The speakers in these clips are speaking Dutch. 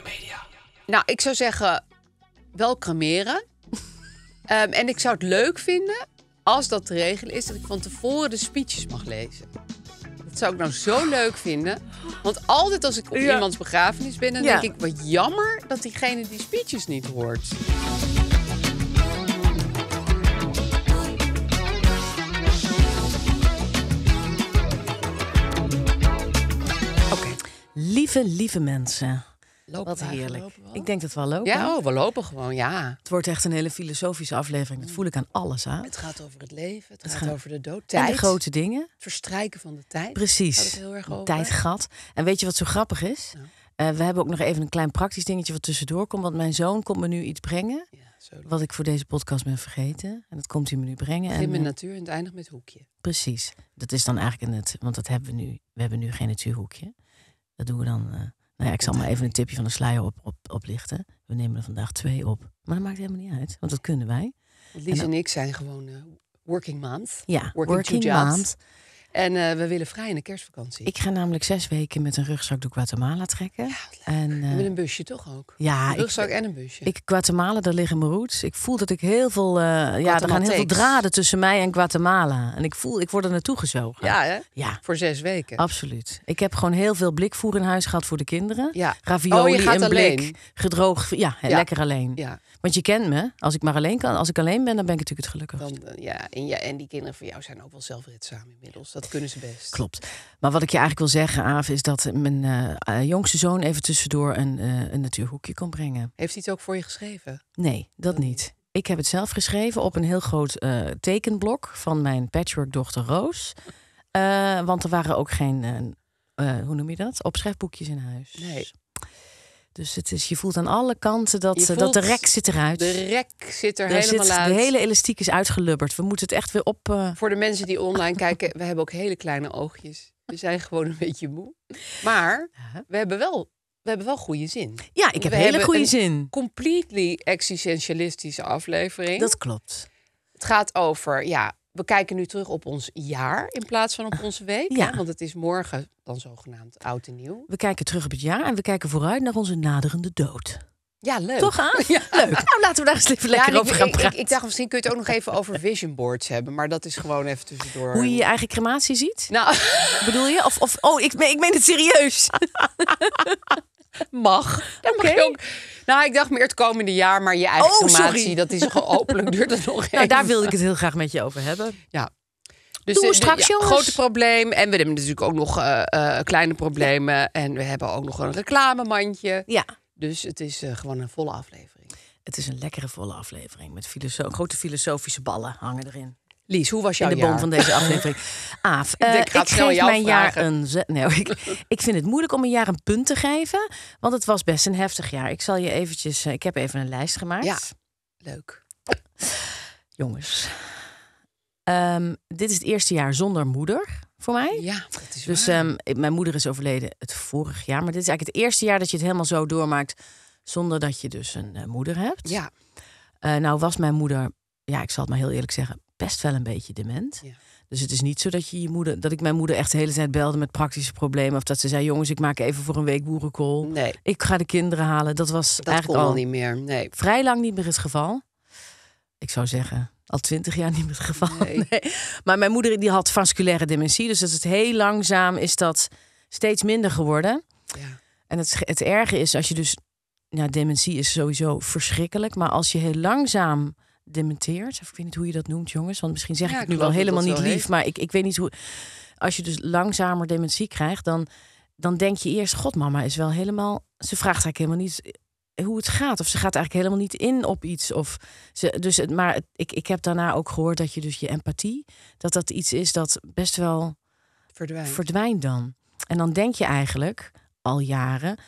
Media? Nou, ik zou zeggen, wel cremeren. Ehm, en ik zou het leuk vinden, als dat te regelen is, dat ik van tevoren de speeches mag lezen. Dat zou ik nou zo leuk vinden. Want altijd als ik op iemands begrafenis ben, dan denk ik... wat jammer dat diegene die speeches niet hoort. Lieve, lieve mensen. Wat heerlijk. ik denk dat we al lopen. Ja, oh, we lopen gewoon, ja. Het wordt echt een hele filosofische aflevering. Dat mm. voel ik aan alles aan. Het gaat over het leven, het, gaat, over de dood. Tijd. En de grote dingen. Het verstrijken van de tijd. Precies. Heel erg over. Tijdgat. En weet je wat zo grappig is? Eh, we hebben ook nog even een klein praktisch dingetje wat tussendoor komt. Want mijn zoon komt me nu iets brengen. Ja, wat ik voor deze podcast ben vergeten. En dat komt hij me nu brengen. En mijn met eh, natuur en het eindigt met hoekje. Precies. Dat is dan eigenlijk in het... Want dat hebben we nu. We hebben nu geen natuurhoekje. Dat doen we dan... Eh, nou ja, ik zal maar even een tipje van de sluier op, op, oplichten. We nemen er vandaag twee op. Maar dat maakt helemaal niet uit, want dat kunnen wij. Lies en, ik zijn gewoon eh, working moms Ja, working, working jobs en eh, we willen vrij in de kerstvakantie. Ik ga namelijk zes weken met een rugzak door Guatemala trekken. Ja, eh, met een busje toch ook? Ja. Een rugzak ik, en een busje. Ik, Guatemala, daar liggen mijn roots. Ik voel dat ik heel veel... Eh, ja, er gaan heel veel draden tussen mij en Guatemala. En ik voel, ik word er naartoe gezogen. Ja, hè? Ja. Voor zes weken. Absoluut. Ik heb gewoon heel veel blikvoer in huis gehad voor de kinderen. Ja. Ravioli oh, je gaat en blik. Gedroogd. Ja, ja, lekker alleen. Ja. Want je kent me. Als ik maar alleen kan, als ik alleen ben, dan ben ik natuurlijk het gelukkig. Dan, eh, ja, en, en die kinderen van jou zijn ook wel zelfredzaam inmiddels. Dat kunnen ze best. Klopt. Maar wat ik je eigenlijk wil zeggen, Aaf, is dat mijn eh, eh, jongste zoon even tussendoor een, een natuurhoekje kon brengen. Heeft hij het ook voor je geschreven? Nee, dat, niet. Ik heb het zelf geschreven op een heel groot tekenblok van mijn patchworkdochter Roos. want er waren ook geen, hoe noem je dat, opschrijfboekjes in huis. Nee. Dus het is, je voelt aan alle kanten dat, eh, dat de rek zit eruit. De rek zit er, helemaal zit, uit. De hele elastiek is uitgelubberd. We moeten het echt weer op... Eh, Voor de mensen die online kijken, we hebben ook hele kleine oogjes. We zijn gewoon een beetje moe. Maar we hebben wel, we hebben wel goede zin. Ja, ik heb hele goede zin. completely existentialistische aflevering. Dat klopt. Het gaat over ja, we kijken nu terug op ons jaar in plaats van op ah, onze week. Ja. Hè? Want het is morgen dan zogenaamd oud en nieuw. We kijken terug op het jaar en we kijken vooruit naar onze naderende dood. Ja, leuk. Toch aan? Ja. Leuk. Nou, laten we daar eens even lekker over ik, gaan praten. Ik, ik, dacht, misschien kun je het ook nog even over vision boards hebben. Maar dat is gewoon even tussendoor. Hoe je je eigen crematie ziet? Nou. Bedoel je? Of, of oh, ik, ik meen het serieus. Mag. Dat mag ook. Nou, ik dacht meer het komende jaar, maar je eigen oh, dat is hopelijk duurt er nog nou, Daar wilde ik het heel graag met je over hebben. Ja. Dus Doe we eh, straks, Grote probleem. En we hebben natuurlijk ook nog eh, eh, kleine problemen. En we hebben ook nog een reclamemandje. Ja. Dus het is gewoon een volle aflevering. Het is een lekkere volle aflevering met grote filosofische ballen hangen erin hoe was jouw in de boom van deze aflevering? Af. ik, eh, ik geef mijn jaar een... Nee, ik, ik vind het moeilijk om een jaar een punt te geven. Want het was best een heftig jaar. Ik zal je eventjes... Eh, ik heb even een lijst gemaakt. Ja, leuk. Jongens. Ehm, dit is het eerste jaar zonder moeder voor mij. Ja, is Dus ehm, mijn moeder is overleden het vorig jaar. Maar dit is eigenlijk het eerste jaar dat je het helemaal zo doormaakt... zonder dat je dus een eh, moeder hebt. Ja. nou was mijn moeder ja, ik zal het maar heel eerlijk zeggen, best wel een beetje dement. Dus het is niet zo dat je je moeder, dat ik mijn moeder echt de hele tijd belde met praktische problemen. Of dat ze zei: jongens, ik maak even voor een week boerenkool. Nee. Ik ga de kinderen halen. Dat was eigenlijk al niet meer. Nee. Vrij lang niet meer het geval. Ik zou zeggen, al twintig jaar niet meer het geval. Nee. Maar mijn moeder die had vasculaire dementie. Dus dat is heel langzaam is dat steeds minder geworden. Ja. En het, het erge is als je dus. Nou, dementie is sowieso verschrikkelijk. Maar als je heel langzaam dementeert. Of ik weet niet hoe je dat noemt, jongens. Want misschien zeg ik het nu wel helemaal niet lief. Maar ik, ik weet niet hoe. Als je dus langzamer dementie krijgt, dan, dan denk je eerst: God, mama is wel helemaal. Ze vraagt eigenlijk helemaal niet hoe het gaat. Of ze gaat eigenlijk helemaal niet in op iets. Of ze, dus het, maar ik, ik heb daarna ook gehoord dat je dus je empathie, dat dat iets is dat best wel verdwijnt, verdwijnt dan. En dan denk je eigenlijk al jaren,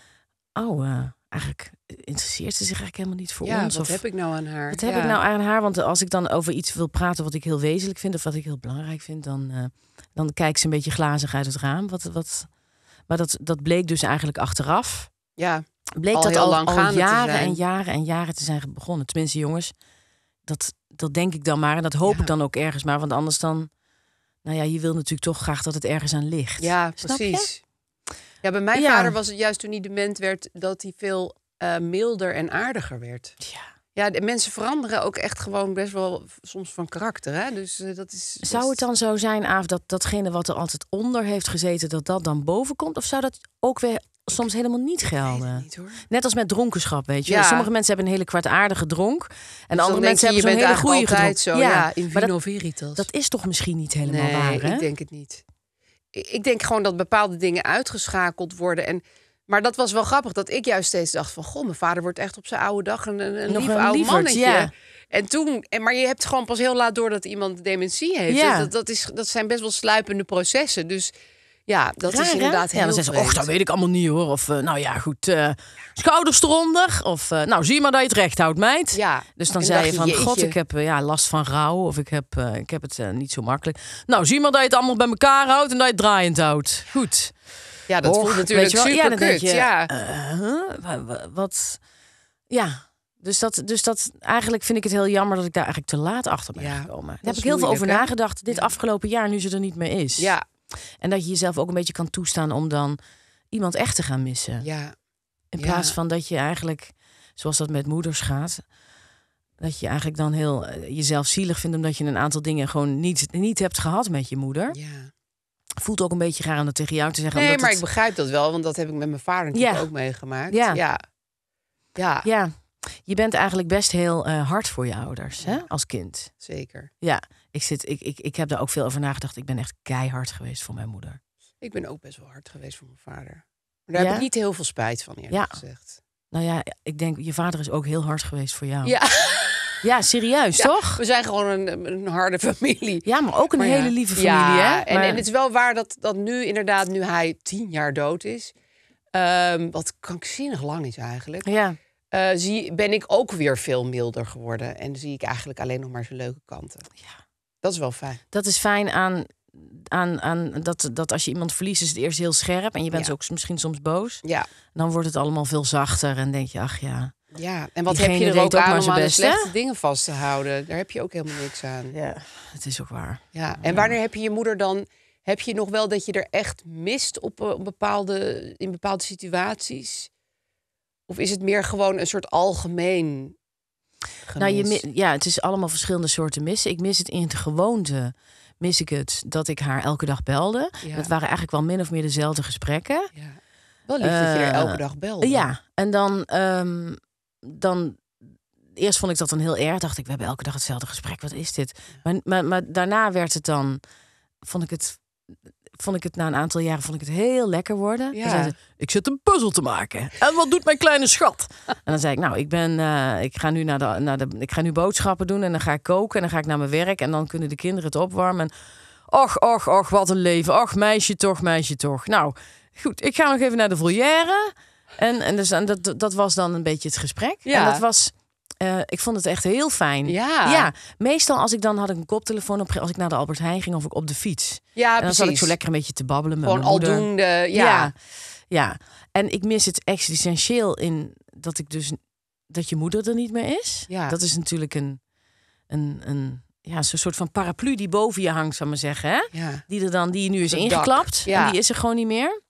oh, eigenlijk interesseert ze zich eigenlijk helemaal niet voor ja, ons. Wat of, heb ik nou aan haar? Wat heb ik nou aan haar? Want als ik dan over iets wil praten wat ik heel wezenlijk vind of wat ik heel belangrijk vind, dan, uh, dan kijkt ze een beetje glazig uit het raam. Wat, wat, maar dat, dat bleek dus eigenlijk achteraf. Ja, bleek al dat al, lang al jaren en jaren en jaren te zijn begonnen. Tenminste, jongens, dat, dat denk ik dan maar. En dat hoop ik dan ook ergens maar. Want anders dan, nou ja, je wil natuurlijk toch graag dat het ergens aan ligt. Ja, precies. Ja, bij mijn vader was het juist toen hij dement werd dat hij veel eh, milder en aardiger werd. Ja. Ja, de mensen veranderen ook echt gewoon best wel soms van karakter. Hè? Dus eh, dat is. Zou het dan zo zijn, Aaf, dat datgene wat er altijd onder heeft gezeten, dat dat dan boven komt? Of zou dat ook weer soms helemaal niet gelden. Niet, Net als met dronkenschap, weet je. Ja. Sommige mensen hebben een hele kwaadaardige dronk. En dus andere mensen hebben zo'n hele goede gedronk. Zo, ja, in vino dat, dat, is toch misschien niet helemaal waar, hè? ik denk het niet ik denk gewoon dat bepaalde dingen uitgeschakeld worden. En, maar dat was wel grappig, dat ik juist steeds dacht van... Goh, mijn vader wordt echt op zijn oude dag een, een, lief een oud mannetje. En toen, en, maar je hebt gewoon pas heel laat door dat iemand dementie heeft. Ja. Dat, dat, is, dat zijn best wel sluipende processen. Dus ja, dat is inderdaad helemaal. heel Ja, zeggen och, dat weet ik allemaal niet hoor. Of, eh, nou ja, goed, uh, schouders eronder. Of, eh, nou, zie maar dat je het recht houdt, meid. Ja. Dus dan zei je van, god, ik heb ja, last van rouw. Of ik heb, ik heb het niet zo makkelijk. Nou, zie maar dat je het allemaal bij elkaar houdt en dat je het draaiend houdt. Goed. Ja, dat voelt natuurlijk super ja, kut, je, ja. Uh, wat, ja. Dus dat, dus dat, eigenlijk vind ik het heel jammer dat ik daar eigenlijk te laat achter ben gekomen. Daar heb ik heel veel over nagedacht dit afgelopen jaar, nu ze er niet meer is. Ja, en dat je jezelf ook een beetje kan toestaan om dan iemand echt te gaan missen. Ja. In plaats van dat je eigenlijk, zoals dat met moeders gaat, dat je eigenlijk dan heel eh, jezelf zielig vindt omdat je een aantal dingen gewoon niet, niet hebt gehad met je moeder. Ja. Voelt ook een beetje raar om het tegen jou te zeggen. Nee, maar ik begrijp dat wel, want dat heb ik met mijn vader natuurlijk ook meegemaakt. Ja. ja. Ja. Je bent eigenlijk best heel eh, hard voor je ouders hè? als kind. Zeker. Ja. Ik, zit, ik, ik, ik heb daar ook veel over nagedacht. Ik ben echt keihard geweest voor mijn moeder. Ik ben ook best wel hard geweest voor mijn vader. Maar daar heb ik niet heel veel spijt van, eerlijk ja. gezegd. Nou ja, ik denk, je vader is ook heel hard geweest voor jou. Ja. Ja, serieus, toch? We zijn gewoon een, een, harde familie. Ja, maar ook een hele lieve familie, ja, hè? En, en, het is wel waar dat, dat nu inderdaad, nu hij tien jaar dood is... Um, wat krankzinnig lang is eigenlijk... Ja. Eh, zie, ben ik ook weer veel milder geworden. En zie ik eigenlijk alleen nog maar zijn leuke kanten. Ja. Dat is wel fijn. Dat is fijn aan, aan, aan dat, dat als je iemand verliest, is het eerst heel scherp. En je bent ook misschien soms boos. Ja. Dan wordt het allemaal veel zachter en denk je, ach ja. Ja, en wat heb je er ook, ook aan om de slechte dingen vast te houden? Daar heb je ook helemaal niks aan. Ja, het is ook waar. Ja, en wanneer heb je je moeder dan... Heb je nog wel dat je er echt mist op, eh, op bepaalde, in bepaalde situaties? Of is het meer gewoon een soort algemeen nou, je, ja, het is allemaal verschillende soorten missen. Ik mis het in de gewoonte. Mis ik het dat ik haar elke dag belde. Ja. Dat waren eigenlijk wel min of meer dezelfde gesprekken. Ja. Wel lief dat je eh, elke dag belde. Ja, en dan, ehm, dan eerst vond ik dat dan heel erg. Dacht ik, we hebben elke dag hetzelfde gesprek. Wat is dit? Maar, maar, maar daarna werd het dan, vond ik het vond ik het na een aantal jaren vond ik het heel lekker worden. Ja. ik zit een puzzel te maken. En wat doet mijn kleine schat? En dan zei ik, nou, ik, ben, eh, ik, ga nu naar de, naar de, ik ga nu boodschappen doen en dan ga ik koken en dan ga ik naar mijn werk en dan kunnen de kinderen het opwarmen. och, och, och, wat een leven. Och, meisje toch, meisje toch. Nou, goed, ik ga nog even naar de volière. En, en, dus, en dat, dat was dan een beetje het gesprek. Ja. En dat was eh, ik vond het echt heel fijn. Ja. Meestal als ik dan had ik een koptelefoon op, als ik naar de Albert Heijn ging of ik op de fiets. Ja, dan precies. zat ik zo lekker een beetje te babbelen met Gewoon aldoende, ja. ja. Ja. En ik mis het existentieel in dat ik dus dat je moeder er niet meer is. Ja. Dat is natuurlijk een, een, een ja, zo'n soort van paraplu die boven je hangt, zou maar zeggen. Hè? Die er dan, die nu is ingeklapt. Ja. En die is er gewoon niet meer.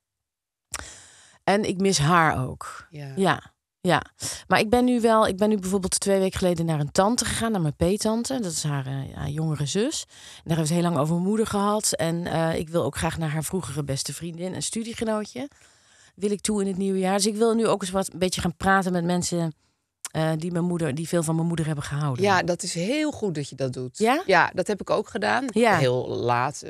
En ik mis haar ook. Ja. ja. Ja, maar ik ben nu wel, ik ben nu bijvoorbeeld twee weken geleden naar een tante gegaan, naar mijn peetante. Dat is haar, eh, jongere zus. En daar hebben we het heel lang over moeder gehad. En eh, ik wil ook graag naar haar vroegere beste vriendin en studiegenootje. Wil ik toe in het nieuwe jaar. Dus ik wil nu ook eens wat een beetje gaan praten met mensen eh, die, mijn moeder, die veel van mijn moeder hebben gehouden. Ja, dat is heel goed dat je dat doet. Ja, ja dat heb ik ook gedaan. Ja. Heel laat.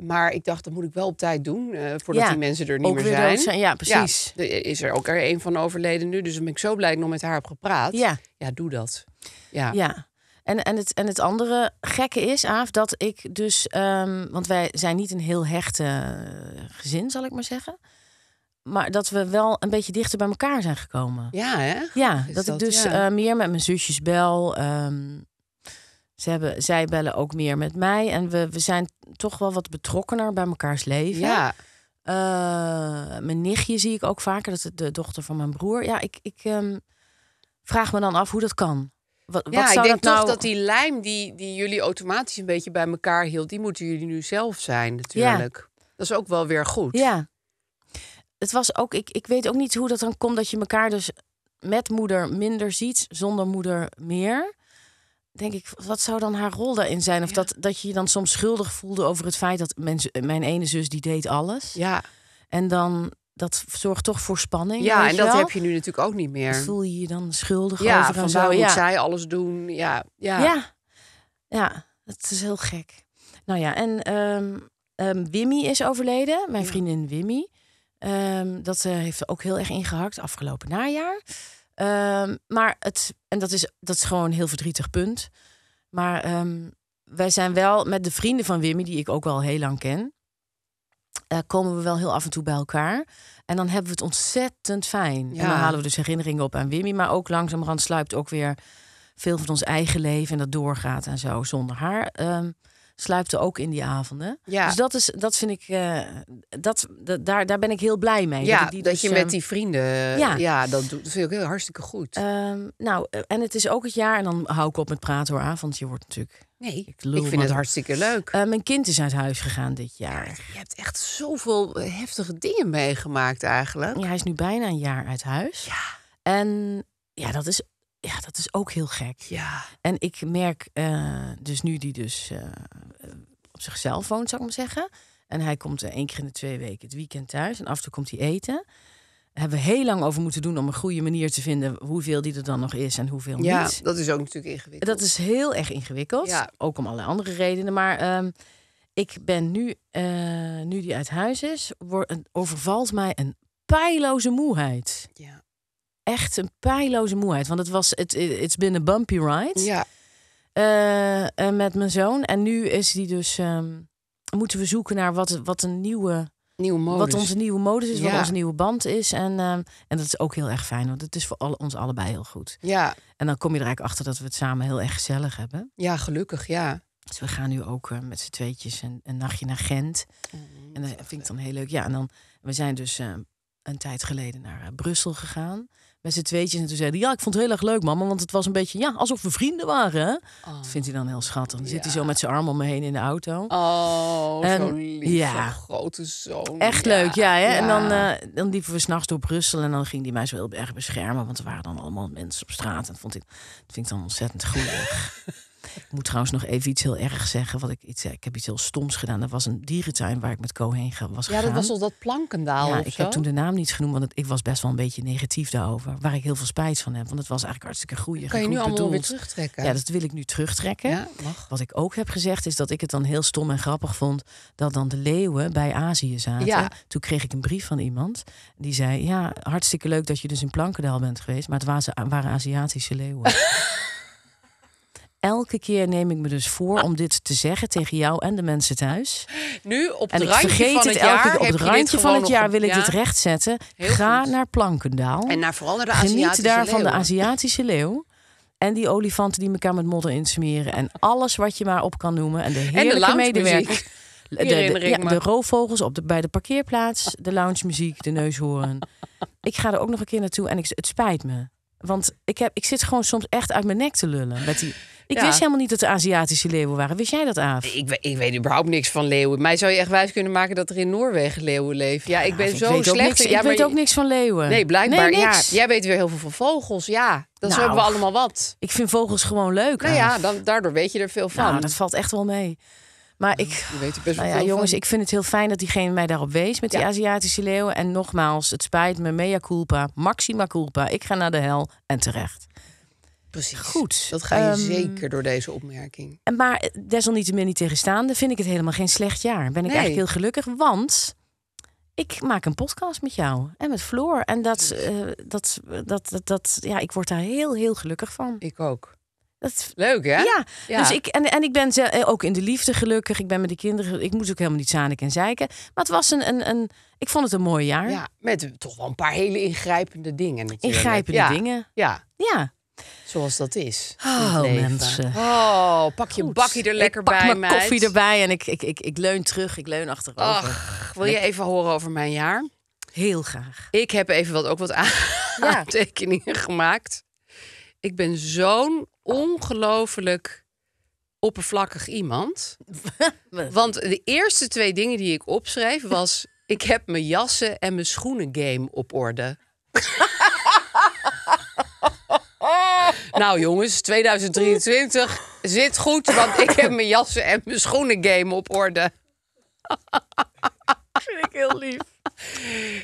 Maar ik dacht, dat moet ik wel op tijd doen, eh, voordat die mensen er niet meer zijn. zijn. Ja, precies. is er ook er een van overleden nu, dus dan ben ik zo blij dat ik nog met haar heb gepraat. Ja, ja doe dat. Ja. ja. En, en, het, en het andere gekke is, Aaf, dat ik dus... Ehm, want wij zijn niet een heel hechte eh, gezin, zal ik maar zeggen. Maar dat we wel een beetje dichter bij elkaar zijn gekomen. Ja, hè? Ja, dat, ik dus eh, meer met mijn zusjes bel. Um, ze hebben, zij bellen ook meer met mij. En we, we zijn toch wel wat betrokkener bij mekaars leven. Ja. Eh, mijn nichtje zie ik ook vaker. Dat is de dochter van mijn broer. Ja, ik, ik ehm, vraag me dan af hoe dat kan. Wat, ja, ik denk dat nou... toch dat die lijm die, die jullie automatisch een beetje bij elkaar hield... die moeten jullie nu zelf zijn natuurlijk. Dat is ook wel weer goed. Ja. Het was ook... Ik, ik weet ook niet hoe dat dan komt dat je elkaar dus met moeder minder ziet... zonder moeder meer denk ik, wat zou dan haar rol daarin zijn? Of dat, dat je je dan soms schuldig voelde over het feit dat mensen, eh, mijn ene zus die deed alles. Ja. En dan, dat zorgt toch voor spanning. Ja, en dat heb je nu natuurlijk ook niet meer. voel je je dan schuldig ja, over? Van zou ja. zij alles doen? Ja, ja. ja. Ja, het is heel gek. Nou ja, en ehm, ehm, Wimmy is overleden. Mijn vriendin Wimmy. Ehm, dat uh, heeft ook heel erg ingehakt afgelopen najaar. Ehm, maar het, en dat is, dat is gewoon een heel verdrietig punt. Maar ehm, wij zijn wel met de vrienden van Wimmy, die ik ook al heel lang ken, eh, komen we wel heel af en toe bij elkaar. En dan hebben we het ontzettend fijn. Ja. En dan halen we dus herinneringen op aan Wimmy. Maar ook langzamerhand sluipt ook weer veel van ons eigen leven en dat doorgaat en zo zonder haar. Um, sluipte ook in die avonden. Ja. Dus dat, is, dat vind ik, eh, dat, daar, daar ben ik heel blij mee. Ja, dat, dus, je met eh, die vrienden, ja, ja dat, vind ik heel hartstikke goed. Ehm, nou, eh, en het is ook het jaar, en dan hou ik op met praten hoor, avond. Je wordt natuurlijk Nee, ik, vind het hartstikke leuk. mijn kind is uit huis gegaan dit jaar. je hebt echt zoveel heftige dingen meegemaakt eigenlijk. Ja, hij is nu bijna een jaar uit huis. Ja. En ja, dat is ja, dat is ook heel gek. Ja. En ik merk eh, dus nu die dus eh, eh, op zichzelf woont, zou ik maar zeggen. En hij komt uh, één keer in de twee weken het weekend thuis. En af en toe komt hij eten. hebben we heel lang over moeten doen om een goede manier te vinden hoeveel die er dan nog is en hoeveel ja, niet. Ja, dat is ook natuurlijk ingewikkeld. Dat is heel erg ingewikkeld. Ja. Ook om allerlei andere redenen. Maar ehm, ik ben nu, nu die uit huis is, overvalt mij een pijloze moeheid. Ja echt een pijloze moeheid. Want het was, het it, binnen bumpy ride. Ja. Uh, met mijn zoon. En nu is die dus, ehm, moeten we zoeken naar wat, wat een nieuwe... Nieuwe modus. Wat onze nieuwe modus is, ja. wat onze nieuwe band is. En, ehm, en dat is ook heel erg fijn, want het is voor alle, ons allebei heel goed. Ja. En dan kom je er eigenlijk achter dat we het samen heel erg gezellig hebben. Ja, gelukkig, ja. Dus we gaan nu ook eh, met z'n tweetjes een, een, nachtje naar Gent. Oh, en dat vind ik dan heel leuk. Ja, en dan, we zijn dus ehm, een tijd geleden naar eh, Brussel gegaan met z'n tweetjes. En toen zei hij, ja, ik vond het heel erg leuk, mama. Want het was een beetje, ja, alsof we vrienden waren. Oh. Dat vindt hij dan heel schattig. Dan zit hij zo met zijn arm om me heen in de auto. Oh, zo grote zoon. Echt leuk, ja. Hè? En dan, eh, dan liepen we s'nachts door Brussel. En dan ging hij mij zo heel erg beschermen. Want er waren dan allemaal mensen op straat. En vond ik, dat vind ik dan ontzettend goed. Ik moet trouwens nog even iets heel erg zeggen. Wat ik, iets, eh, ik heb iets heel stoms gedaan. Er was een dierentuin waar ik met Co heen was gegaan. Ja, dat was al dat Plankendaal. Ja, ik heb toen de naam niet genoemd, want het, ik was best wel een beetje negatief daarover. Waar ik heel veel spijt van heb, want het was eigenlijk hartstikke goede Kan je nu allemaal weer terugtrekken? Ja, dat wil ik nu terugtrekken. Ja, wat ik ook heb gezegd is dat ik het dan heel stom en grappig vond dat dan de leeuwen bij Azië zaten. Ja. Toen kreeg ik een brief van iemand die zei: Ja, hartstikke leuk dat je dus in Plankendaal bent geweest, maar het waren, waren Aziatische leeuwen. elke keer neem ik me dus voor ah. om dit te zeggen tegen jou en de mensen thuis. Nu op het randje van het, het jaar. op het randje van het jaar wil ik dit recht zetten. Ga naar Plankendaal. En naar vooral naar de Aziatische Geniet daar leeuw. van de Aziatische leeuw. En die olifanten die elkaar met modder insmeren. En alles wat je maar op kan noemen. En de heerlijke de medewerkers. De, de, roofvogels op de, bij de parkeerplaats. De lounge muziek, de neushoorn. ik ga er ook nog een keer naartoe en ik, het spijt me. Want ik, heb, ik zit gewoon soms echt uit mijn nek te lullen. Met die... Ik wist helemaal niet dat er Aziatische leeuwen waren. Wist jij dat, af? Ik, ik weet überhaupt niks van leeuwen. Mij zou je echt wijs kunnen maken dat er in Noorwegen leeuwen leven. Ja, ik ben zo slecht. ja, ik weet ook niks van leeuwen. Nee, blijkbaar. ja, jij weet weer heel veel van vogels. Ja, dat nou, hebben we allemaal wat. Ik vind vogels gewoon leuk. Nou ja, dan, daardoor weet je er veel nou, van. Nou, dat valt echt wel mee. Maar ik, je weet het best nou ja, jongens, ik vind het heel fijn dat diegene mij daarop wees met die Aziatische leeuwen. En nogmaals, het spijt me, mea culpa, maxima culpa. Ik ga naar de hel en terecht. Precies. Goed. Dat ga je ehm, zeker door deze opmerking. Maar eh, desalniettemin niet tegenstaande vind ik het helemaal geen slecht jaar. Ben ik eigenlijk heel gelukkig, want ik maak een podcast met jou en met Floor. En dat, eh, dat, dat, dat, dat, ja, ik word daar heel, heel gelukkig van. Ik ook leuk, hè? Ja. ja. Dus ik, en, en ik ben ze, eh, ook in de liefde gelukkig. Ik ben met de kinderen. Ik moest ook helemaal niet zanik en zeiken. Maar het was een, een, een. Ik vond het een mooi jaar. Ja, met toch wel een paar hele ingrijpende dingen. Natuurlijk. Ingrijpende dingen. Ja. Ja. Zoals dat is. Oh, mensen. Oh, pak je Goed. bakkie er lekker ik pak bij, mijn koffie erbij en ik, ik, ik, ik leun terug, ik leun achterover. wil je even horen over mijn jaar? Heel graag. Ik heb even wat, ook wat aantekeningen gemaakt. Ik ben zo'n ongelooflijk oppervlakkig iemand. Want de eerste twee dingen die ik opschreef was... ik heb mijn jassen en mijn schoenen game op orde. nou jongens, 2023 zit goed, want ik heb mijn jassen en mijn schoenen game op orde. vind ik heel lief.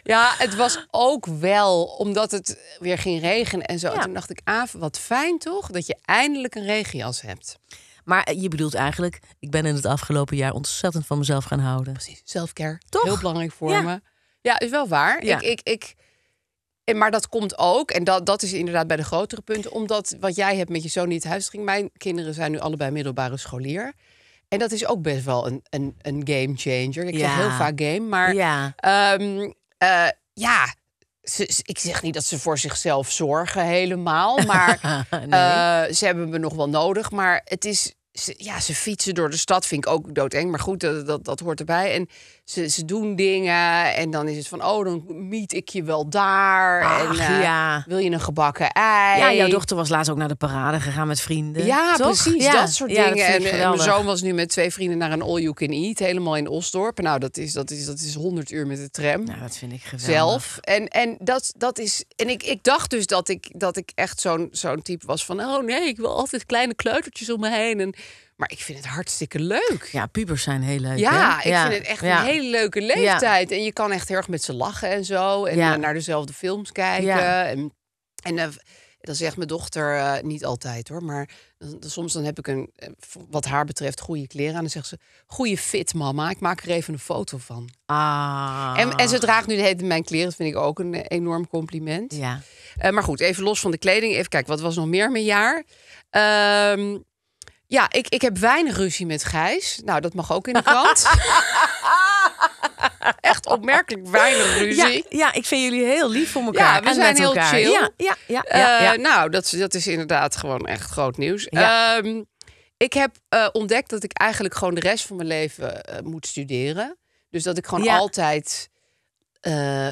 Ja, het was ook wel omdat het weer ging regenen en zo. Toen dacht ik, af wat fijn toch dat je eindelijk een regenjas hebt. Maar je bedoelt eigenlijk, ik ben in het afgelopen jaar ontzettend van mezelf gaan houden. Precies, selfcare. Toch? Heel belangrijk voor me. Ja, is wel waar. Ik, ik, ik, maar dat komt ook, en dat, dat is inderdaad bij de grotere punten, omdat wat jij hebt met je zoon niet thuis ging. Mijn kinderen zijn nu allebei middelbare scholier. En dat is ook best wel een, een, een game changer. Ik ja. zeg heel vaak game, maar ja, ehm, eh, ja ik zeg niet dat ze voor zichzelf zorgen helemaal, maar eh, ze hebben me nog wel nodig. Maar het is, ze, ja, ze fietsen door de stad, vind ik ook doodeng. Maar goed, dat, dat, hoort erbij. En ze, ze doen dingen. En dan is het van, oh, dan meet ik je wel daar. en eh, ja. wil je een gebakken ei? Ja, jouw dochter was laatst ook naar de parade gegaan met vrienden. Ja, precies. Dat soort dingen. en, eh, mijn zoon was nu met twee vrienden naar een all you can eat. Helemaal in Osdorp. Nou, dat is, dat is, dat is 100 uur met de tram. Nou, dat vind ik geweldig. Zelf. En, en, dat, dat is, en ik, ik dacht dus dat ik, dat ik echt zo'n zo'n type was van... oh nee, ik wil altijd kleine kleutertjes om me heen. En maar ik vind het hartstikke leuk. Ja, pubers zijn heel leuk. Ja, ik vind het echt een hele leuke leeftijd. En je kan echt heel erg met ze lachen en zo. En eh, naar dezelfde films kijken. En, en eh, dan zegt mijn dochter eh, niet altijd hoor. Maar soms dan heb ik een, wat haar betreft, goede kleren aan. En dan zegt ze: Goede fit, mama. Ik maak er even een foto van. Ah. En, en ze draagt nu de mijn kleren. Dat vind ik ook een enorm compliment. Ja. maar goed, even los van de kleding. Even kijken, wat was nog meer mijn jaar? Ehm ja, ik, ik heb weinig ruzie met Gijs. Nou, dat mag ook in de krant. Echt opmerkelijk weinig ruzie. Ja, ja, ik vind jullie heel lief voor elkaar. Ja, we en zijn heel elkaar. chill. Ja, ja, ja, eh, ja nou, dat, dat is inderdaad gewoon echt groot nieuws. Ehm, ik heb eh, ontdekt dat ik eigenlijk gewoon de rest van mijn leven eh, moet studeren. Dus dat ik gewoon altijd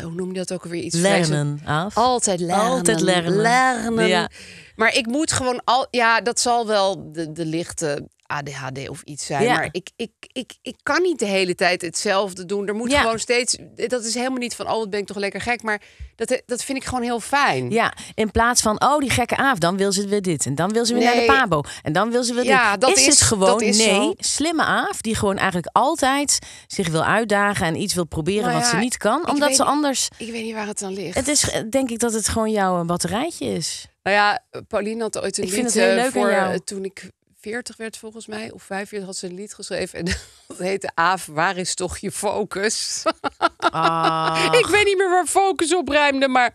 hoe noem je dat ook alweer? Iets leren af. Altijd leren. Altijd leren. leren. Ja. Maar ik moet gewoon al. Ja, dat zal wel de, de lichte ADHD of iets zijn. Maar ik, ik, ik, ik kan niet de hele tijd hetzelfde doen. Er moet gewoon steeds. Dat is helemaal niet van. Oh, wat ben ik toch lekker gek. Maar dat, dat vind ik gewoon heel fijn. Ja, in plaats van. Oh, die gekke avond. Dan wil ze weer dit. En dan wil ze weer naar de Pabo. En dan wil ze weer. Ja, dit. Dat is, het gewoon. nee. Slimme Aaf. Die gewoon eigenlijk altijd zich wil uitdagen. En iets wil proberen nou wat ze niet kan. Omdat ze anders. Ik weet niet waar het dan ligt. Het is denk ik dat het gewoon jouw batterijtje is. Nou ja, Pauline had ooit een ik lied eh, voor eh, toen ik 40 werd volgens mij, of 45 had ze een lied geschreven en dat heette Aaf, waar is toch je focus? Ah. ik weet niet meer waar focus op ruimde, maar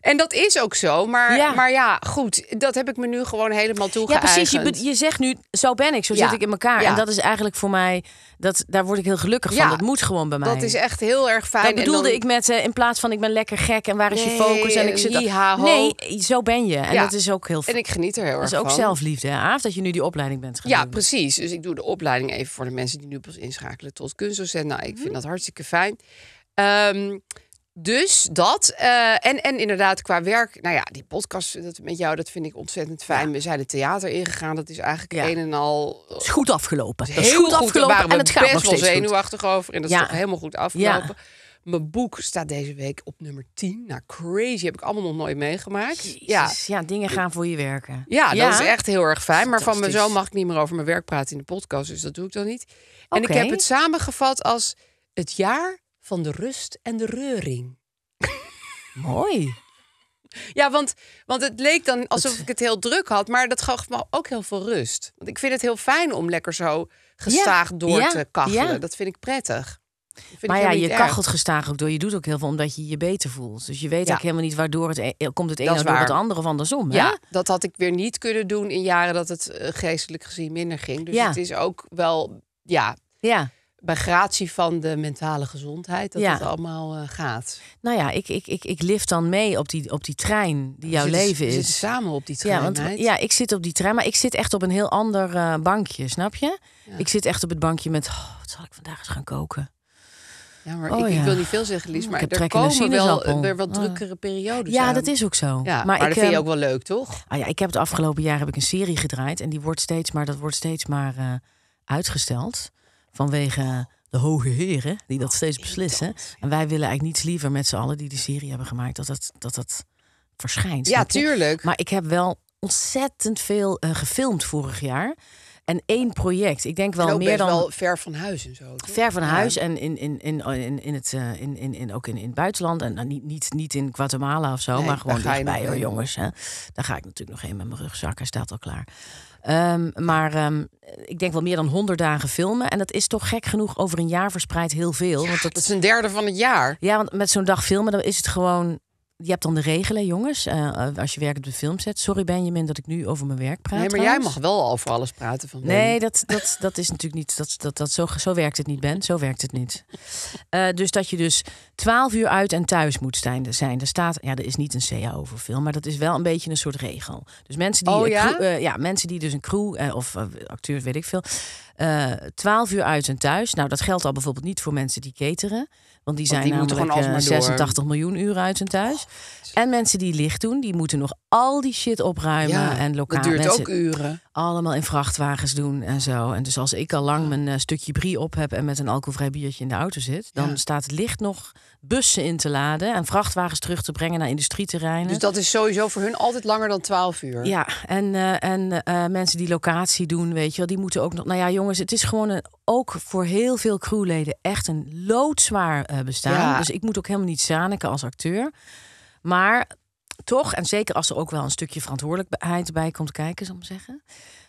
en dat is ook zo. Maar ja, maar ja goed, dat heb ik me nu gewoon helemaal toegeëigend. Ja, precies. Je, zegt nu, zo ben ik, zo zit ik in elkaar. En dat is eigenlijk voor mij, dat, daar word ik heel gelukkig van. Dat moet gewoon bij mij. Dat is echt heel erg fijn. Dat bedoelde ik met, eh, in plaats van ik ben lekker gek en waar is je focus? En ik zit al... Nee, zo ben je. En dat is ook heel fijn. En ik geniet er heel erg van. Dat is ook zelfliefde, Af dat je nu die opleiding bent gaan Ja, precies. Dus ik doe de opleiding even voor de mensen die nu pas inschakelen tot kunstdocent. Nou, ik mhm. vind dat hartstikke fijn. Um, dus dat. Eh, en, en inderdaad, qua werk. Nou ja, die podcast dat, met jou, dat vind ik ontzettend fijn. We zijn de theater ingegaan. Dat is eigenlijk een en al. Het is goed afgelopen. Dat is heel goed afgelopen. en het gaat best wel zenuwachtig over. En dat is toch helemaal goed afgelopen. Mijn boek staat deze week op nummer 10. Nou, crazy. Heb ik allemaal nog nooit meegemaakt. ja. ja, dingen gaan voor je werken. Ja, dat is echt heel erg fijn. Maar van mijn zoon mag ik niet meer over mijn werk praten in de podcast. Dus dat doe ik dan niet. En ik heb het samengevat als het jaar van de rust en de reuring. Mooi. Ja, want, want het leek dan alsof ik het heel druk had, maar dat gaf me ook heel veel rust. Want ik vind het heel fijn om lekker zo gestaag door te kachelen. Dat vind ik prettig. maar ja, je kachelt gestaag ook door. Je doet ook heel veel omdat je je beter voelt. Dus je weet ook helemaal niet waardoor het e- eh, komt het een of door het andere of andersom. Hè? Ja, dat had ik weer niet kunnen doen in jaren dat het eh, geestelijk gezien minder ging. Dus het is ook wel, ja. Ja bij gratie van de mentale gezondheid, dat het allemaal eh, gaat. Nou ja, ik, ik, ik, ik lift dan mee op die, op die trein die jouw leven is. We zitten samen op die trein. Ja, ja, ik zit op die trein, maar ik zit echt op een heel ander eh, bankje, snap je? Ik zit echt op het bankje met, oh, wat zal ik vandaag eens gaan koken? Ja, maar oh, ik, ja. ik, wil niet veel zeggen, Lies, oh, maar er komen wel weer eh, wat oh. drukkere periodes Ja, dat is ook zo. Ja, maar, dat vind je ehm, ook wel leuk, toch? Ah, ja, ik heb het afgelopen jaar heb ik een serie gedraaid en die wordt steeds maar, dat wordt steeds maar uitgesteld vanwege de hoge heren die dat oh, steeds beslissen. En wij willen eigenlijk niets liever met z'n allen die de serie hebben gemaakt, dat dat, dat, dat verschijnt. Ja, tuurlijk. Maar ik heb wel ontzettend veel eh, gefilmd vorig jaar. En één project. Ik denk wel meer dan. Wel ver van huis en zo. Toch? Ver van huis en in, in, in, oh, in, in het, eh, in, in, in, ook in, in het buitenland. En nou, niet, niet, niet in Guatemala of zo, maar gewoon dichtbij, hoor, jongens. Hè. Daar ga ik natuurlijk nog heen met mijn rugzak. Hij staat al klaar. Ehm, maar ehm, ik denk wel meer dan 100 dagen filmen. En dat is toch gek genoeg over een jaar verspreid heel veel. want dat, dat, is een derde van het jaar. Ja, want met zo'n dag filmen dan is het gewoon je hebt dan de regelen, jongens. Eh, eh, als je werkt op de filmset. Sorry Benjamin dat ik nu over mijn werk praat. Nee, maar jij mag wel over alles praten. Van nee, dat, dat, dat is natuurlijk niet... Dat, dat, dat, zo, zo werkt het niet, Ben. Zo werkt het niet. Eh, dus dat je dus twaalf uur uit en thuis moet zijn. Er staat... Ja, er is niet een CA voor film. Maar dat is wel een beetje een soort regel. Dus mensen die, oh, ja? mensen die dus een crew of acteurs, weet ik veel... 12 uur uit en thuis. Nou, dat geldt al bijvoorbeeld niet voor mensen die cateren. Want die zijn Want die 86 eh, miljoen uur uit zijn thuis. Oh, en mensen die licht doen, die moeten nog al die shit opruimen. en lokaal dat duurt ook uren. Allemaal in vrachtwagens doen en zo. En dus als ik al lang mijn eh, stukje brie op heb en met een alcoholvrij biertje in de auto zit... dan staat het licht nog bussen in te laden en vrachtwagens terug te brengen naar industrieterreinen. Dus dat is sowieso voor hun altijd langer dan 12 uur. Ja, en, eh, en eh, mensen die locatie doen, weet je wel, die moeten ook nog. Nou ja, jongens, het is gewoon een, ook voor heel veel crewleden echt een loodzwaar eh, bestaan. Dus ik moet ook helemaal niet zaniken als acteur. Maar toch, en zeker als er ook wel een stukje verantwoordelijkheid bij komt kijken, zou ik zeggen.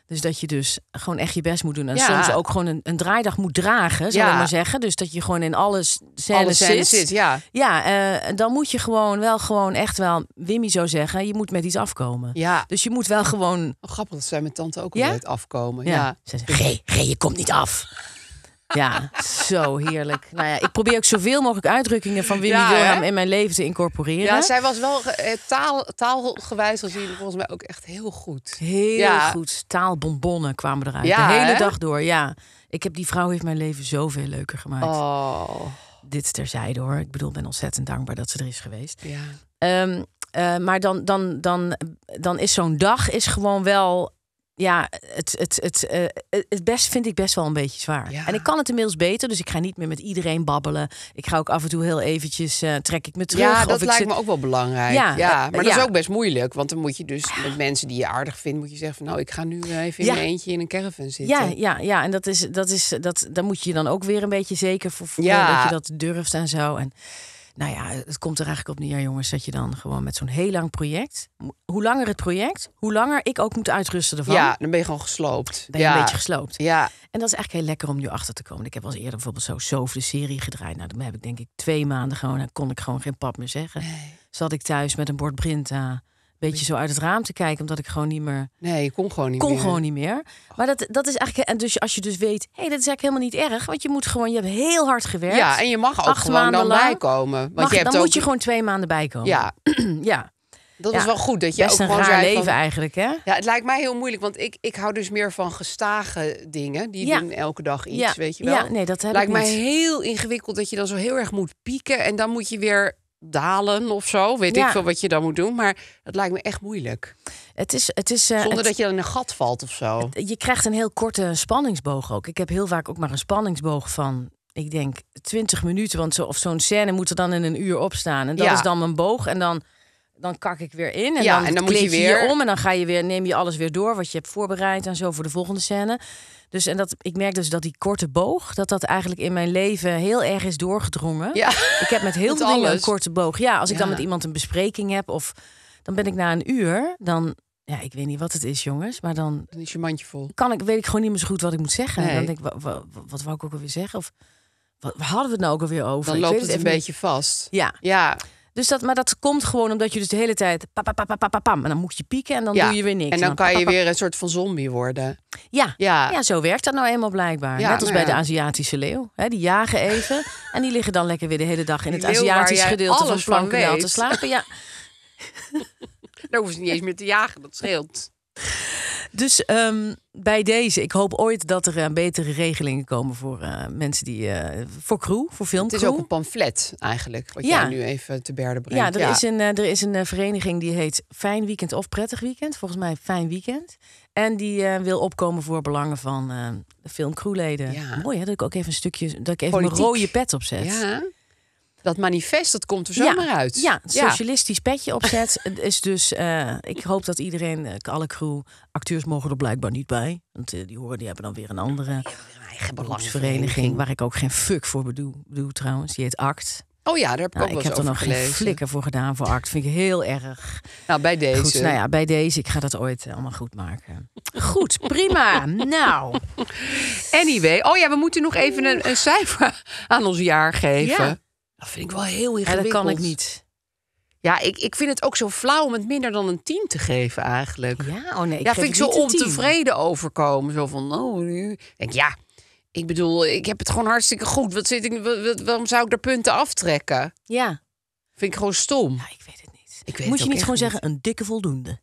Dus dat je dus gewoon echt je best moet doen. En soms ook gewoon een, een draaidag moet dragen, zou ja. ik maar zeggen. Dus dat je gewoon in alles alles zit. zit. Ja, ja uh, dan moet je gewoon wel gewoon echt wel, Wimmy zou zeggen, je moet met iets afkomen. Ja. Dus je moet wel gewoon... Oh, grappig dat zij met tante ook altijd afkomen. Ja. Ze zegt, G, G, je komt niet af. Ja, zo heerlijk. Nou ja, ik probeer ook zoveel mogelijk uitdrukkingen van Winnie ja, Wilhelm in mijn leven te incorporeren. Ja, zij was wel eh, taal, taalgewijs was jullie volgens mij ook echt heel goed. Heel goed. Taalbonbonnen kwamen eruit. de hele dag door, ja. Ik heb, die vrouw heeft mijn leven zoveel leuker gemaakt. Oh. Dit terzijde hoor. Ik bedoel, ben ontzettend dankbaar dat ze er is geweest. Ja. Ehm, eh, maar dan, dan, dan, dan is zo'n dag is gewoon wel ja, het, het, het, eh, eh, het best vind ik best wel een beetje zwaar. En ik kan het inmiddels beter, dus ik ga niet meer met iedereen babbelen. Ik ga ook af en toe heel eventjes, eh, trek ik me terug. Ja, dat lijkt ik me ook wel belangrijk. Ja, maar dat is ook best moeilijk, want dan moet je dus ah. met mensen die je aardig vindt, moet je zeggen van nou, ik ga nu even in mijn eentje in een caravan zitten. Ja, ja, ja. en dat is, dat is, dat, daar moet je dan ook weer een beetje zeker voor voelen dat je dat durft en zo. En, nou ja, het komt er eigenlijk op neer, jongens, dat je dan gewoon met zo'n heel lang project. Hoe langer het project, hoe langer ik ook moet uitrusten ervan. Ja, dan ben je gewoon gesloopt. Ben je een beetje gesloopt. Ja. En dat is eigenlijk heel lekker om nu achter te komen. Ik heb al eerder bijvoorbeeld zo Sof de serie gedraaid. Nou, dan heb ik denk ik twee maanden gewoon, kon ik gewoon geen pad meer zeggen. Zat ik thuis met een bord Brinta beetje zo uit het raam te kijken, omdat ik gewoon niet meer. Nee, ik kon gewoon niet kon meer. gewoon niet meer. Maar dat, dat is eigenlijk. En dus als je dus weet, hé, hey, dat is eigenlijk helemaal niet erg. Want je moet gewoon, je hebt heel hard gewerkt. Ja, en je mag ook gewoon dan lang, bijkomen. Want je hebt dan ook... moet je gewoon twee maanden bijkomen. Ja. ja. Dat is wel goed dat je ook een gewoon raar leven eigenlijk, hè? Ja, het lijkt mij heel moeilijk, want ik, ik hou dus meer van gestage dingen. Die doen elke dag iets, ja. weet je wel. Ja, nee, dat heb lijkt ik mij heel ingewikkeld dat je dan zo heel erg moet pieken en dan moet je weer dalen of zo. Weet ik veel wat je dan moet doen. Maar het lijkt me echt moeilijk. Het is, het is, eh, Zonder dat je in een gat valt of zo. je krijgt een heel korte spanningsboog ook. Ik heb heel vaak ook maar een spanningsboog van ik denk 20 minuten. Want zo, of zo'n scène moet er dan in een uur opstaan. En dat is dan mijn boog. En dan dan kak ik weer in. En ja, dan, en dan moet je weer je om. En dan ga je weer, neem je alles weer door wat je hebt voorbereid en zo voor de volgende scène. Dus en dat, ik merk dus dat die korte boog, dat dat eigenlijk in mijn leven heel erg is doorgedrongen. Ja. Ik heb met heel veel dingen een korte boog. Ja, als ik dan met iemand een bespreking heb of dan ben ik na een uur, dan, ja, ik weet niet wat het is, jongens, maar dan. is je mandje vol. Kan ik, weet ik gewoon niet meer zo goed wat ik moet zeggen. Nee. Dan denk ik, wat, wat, wou ik ook alweer zeggen? Of wat hadden we het nou ook alweer over? Dan loopt het, het een beetje vast. Ja. Ja. Dus dat, maar dat komt gewoon omdat je dus de hele tijd pam, pam, pam, pam, pam, en dan moet je pieken en dan doe je weer niks. En dan, kan je weer een soort van zombie worden. Ja, ja. ja zo werkt dat nou eenmaal blijkbaar. Net als nou bij de Aziatische leeuw. He, die jagen even en die liggen dan lekker weer de hele dag in het Aziatisch gedeelte van Plankendaal te slapen. Ja. Daar hoeven ze niet eens meer te jagen, dat scheelt. Dus ehm, bij deze, ik hoop ooit dat er eh, betere regelingen komen voor eh, mensen die eh, voor crew, voor filmcrew. Het is ook een pamflet eigenlijk, wat jij nu even te berden brengt. Ja, er is een, er is een vereniging die heet Fijn Weekend of Prettig Weekend. Volgens mij Fijn Weekend. En die wil opkomen voor belangen van filmcrewleden. Mooi hè, dat ik ook even een stukje, dat ik even Politiek. mijn rode pet opzet. Ja. Dat manifest, dat komt er zomaar uit. Ja, socialistisch petje opzet. is dus, eh, ik hoop dat iedereen, eh, alle crew, acteurs mogen er blijkbaar niet bij. Want eh, die horen, die hebben dan weer een andere eigen belastingvereniging Waar ik ook geen fuck voor bedoel, bedoel trouwens. Die heet ACT. Oh ja, daar heb ik nou, ook wel Ik heb er nog geen flikker voor gedaan voor ACT. Vind ik heel erg. Nou, bij deze. Goed, nou ja, bij deze. Ik ga dat ooit allemaal goed maken. Goed, prima. nou. Anyway. Oh ja, we moeten nog even een, een cijfer aan ons jaar geven. Ja. Dat vind ik wel heel ingewikkeld. En dat kan ik niet. Ja, ik, ik vind het ook zo flauw om het minder dan een 10 te geven eigenlijk. Ja, oh nee. Ik ja, vind ik zo ontevreden overkomen. Zo van, oh, nu. Denk, ja, ik bedoel, ik heb het gewoon hartstikke goed. Wat zit ik, waarom zou ik er punten aftrekken? Ja. Vind ik gewoon stom. Ja, ik weet het niet. Ik weet Moet je niet gewoon zeggen, een dikke voldoende?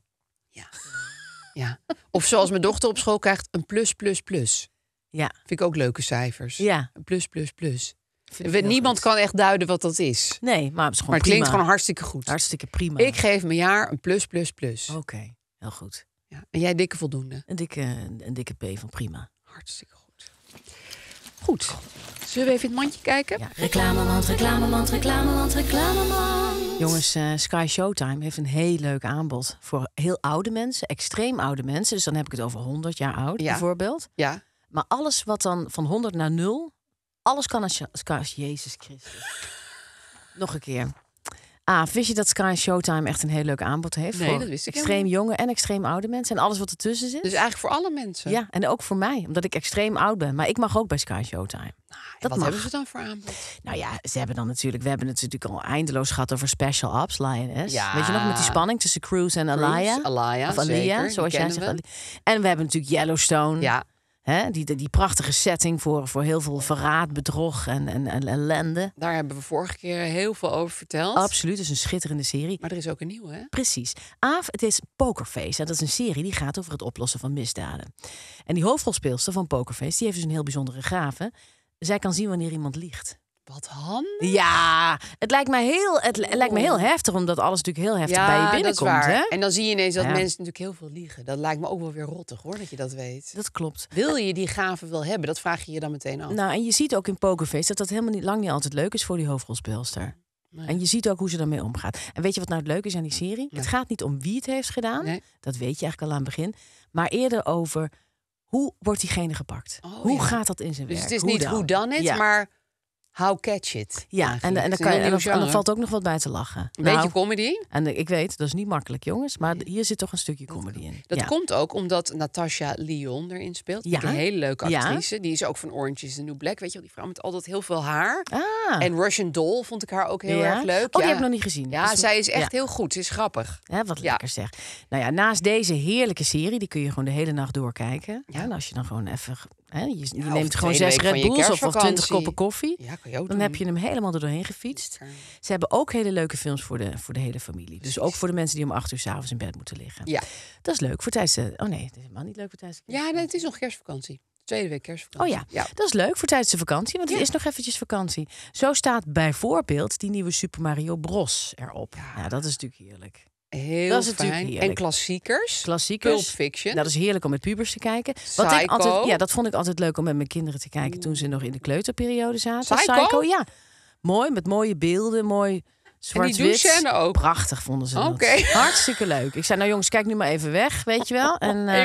Ja. ja. Of zoals mijn dochter op school krijgt, een plus, plus, plus. Ja. Vind ik ook leuke cijfers. Ja. plus, plus, plus niemand kan echt duiden wat dat is. Nee, maar het, klinkt gewoon hartstikke goed. Hartstikke prima. Ik geef mijn jaar een plus, plus, plus. Oké, heel goed. Ja, en jij dikke voldoende? Een dikke, een dikke P van prima. Hartstikke goed. Goed. Zullen we even in het mandje kijken? Ja, reclamemand, reclamemand, reclamemand, reclamemand. Jongens, eh, Sky Showtime heeft een heel leuk aanbod. Voor heel oude mensen, extreem oude mensen. Dus dan heb ik het over 100 jaar oud bijvoorbeeld. Ja. Maar alles wat dan van 100 naar 0 alles kan als, je, Jezus Christus. Nog een keer. A, vind je dat Sky Showtime echt een heel leuk aanbod heeft? voor Extreem jonge en extreem oude mensen en alles wat ertussen zit. Dus eigenlijk voor alle mensen? Ja, en ook voor mij, omdat ik extreem oud ben. Maar ik mag ook bij Sky Showtime. Nou, wat hebben ze dan voor aanbod? Nou ja, ze hebben dan natuurlijk... We hebben het natuurlijk al eindeloos gehad over special ups, Lioness. Ja. Weet je nog, met die spanning tussen Cruise en Alaya. Alaya, Of Alia, zoals jij zegt. En we hebben natuurlijk Yellowstone. Ja. Hè, die, die prachtige setting voor, voor heel veel verraad, bedrog en, en, en ellende. Daar hebben we vorige keer heel veel over verteld. Absoluut, het is een schitterende serie. Maar er is ook een nieuwe, hè? Precies. Aaf, het is Pokerface. En dat is een serie die gaat over het oplossen van misdaden. En die hoofdrolspeelster van Pokerface, die heeft dus een heel bijzondere gave. Zij kan zien wanneer iemand liegt. Wat handig. Ja, het lijkt me heel, het lijkt me heel heftig, omdat alles natuurlijk heel heftig bij je binnenkomt. Hè? En dan zie je ineens dat mensen natuurlijk heel veel liegen. Dat lijkt me ook wel weer rottig hoor, dat je dat weet. Dat klopt. Wil je die gaven wel hebben? Dat vraag je je dan meteen af. Nou, en je ziet ook in Pokerface dat dat helemaal niet lang niet altijd leuk is voor die hoofdrolspelster En je ziet ook hoe ze daarmee omgaat. En weet je wat nou het leuke is aan die serie? Het gaat niet om wie het heeft gedaan. Dat weet je eigenlijk al aan het begin. Maar eerder over hoe wordt diegene gepakt? Oh, hoe gaat dat in zijn dus werk? Dus het is hoe niet hoe dan het, ja. maar How Catch It. Ja, en, en, dan kan, valt ook nog wat bij te lachen. Een beetje nou, comedy. En ik weet, dat is niet makkelijk, jongens. Maar hier zit toch een stukje comedy in. Dat komt ook omdat Natasha Lyon erin speelt. Ja. een hele leuke actrice. Ja. Die is ook van Orange is the New Black. Weet je wel, die vrouw met altijd heel veel haar. Ah. En Russian Doll vond ik haar ook heel erg leuk. Oh, die heb ik nog niet gezien. Ja, zij is echt heel goed. Ze is grappig. Ja, wat lekker zeg. Nou ja, naast deze heerlijke serie, die kun je gewoon de hele nacht doorkijken. Ja. En als je dan gewoon even Hè, je, neemt gewoon zes Red Bulls of, twintig koppen koffie. dan heb je hem helemaal er doorheen gefietst. Ze hebben ook hele leuke films voor de, voor de hele familie. Dus ook voor de mensen die om acht uur s'avonds in bed moeten liggen. Ja. Dat is leuk voor tijdens de... Oh nee, het is helemaal niet leuk voor tijdens de... Ja, nee, het is nog kerstvakantie. Tweede week kerstvakantie. Oh ja. dat is leuk voor tijdens de vakantie, want het is nog eventjes vakantie. Zo staat bijvoorbeeld die nieuwe Super Mario Bros erop. Ja, nou, dat is natuurlijk heerlijk heel dat is fijn. En klassiekers. Klassiekers. Pulp Fiction. Nou, dat is heerlijk om met pubers te kijken. Wat ik altijd, ja, dat vond ik altijd leuk om met mijn kinderen te kijken toen ze nog in de kleuterperiode zaten. Psycho ja. Mooi, met mooie beelden, mooi Zwart ook. Prachtig vonden ze dat. Hartstikke leuk. Ik zei, nou jongens, kijk nu maar even weg, weet je wel. En, eh,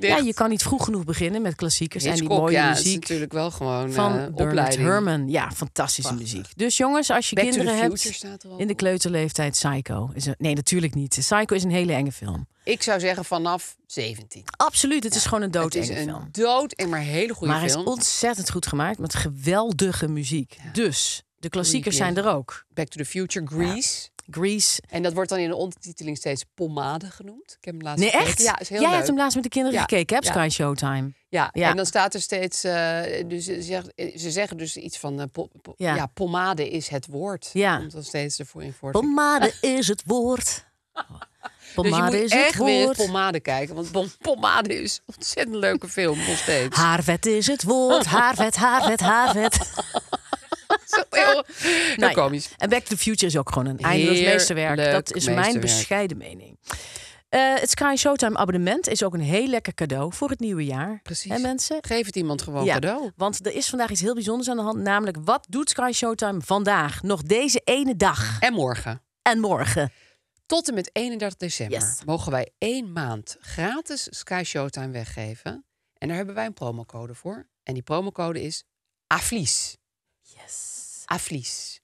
Ja, je kan niet vroeg genoeg beginnen met klassiekers en die mooie muziek. Ja, natuurlijk wel gewoon van uh, eh, Herman. Ja, fantastische muziek. Dus jongens, als je kinderen hebt in de kleuterleeftijd, Psycho. Is nee, natuurlijk niet. Psycho is een hele enge film. Ik zou zeggen vanaf 17. Absoluut, het is gewoon een dood film. Het is een film. dood en maar hele goede film. Maar is ontzettend goed gemaakt met geweldige muziek. Dus de klassiekers zijn er ook. Back to the Future, Grease. Grease. En dat wordt dan in de ondertiteling steeds pomade genoemd. Ik heb hem laatst nee, echt? Ja, is heel Jij hebt hem laatst met de kinderen gekeken, heb Sky Showtime. Ja. en dan staat er steeds... Eh, dus ze, zeggen, dus iets van... Eh, ja. pomade is het woord. Ja. Komt dan steeds ervoor in voor. Pomade is het woord. Pomade dus je moet echt weer pomade kijken. Want pomade is een ontzettend leuke film nog steeds. Haarvet is het woord. Haarvet, haarvet, haarvet. Nou heel nou komisch. En Back to the Future is ook gewoon een eindeloos meesterwerk. Dat is mijn bescheiden mening. Eh, het Sky Showtime abonnement is ook een heel lekker cadeau voor het nieuwe jaar. Precies. En mensen? Geef het iemand gewoon ja, cadeau. Want er is vandaag iets heel bijzonders aan de hand. Namelijk, wat doet Sky Showtime vandaag? Nog deze ene dag. En morgen. En morgen. Tot en met 31 december mogen wij één maand gratis Sky Showtime weggeven. En daar hebben wij een promocode voor. En die promocode is AFLIES. Yes. Aflies.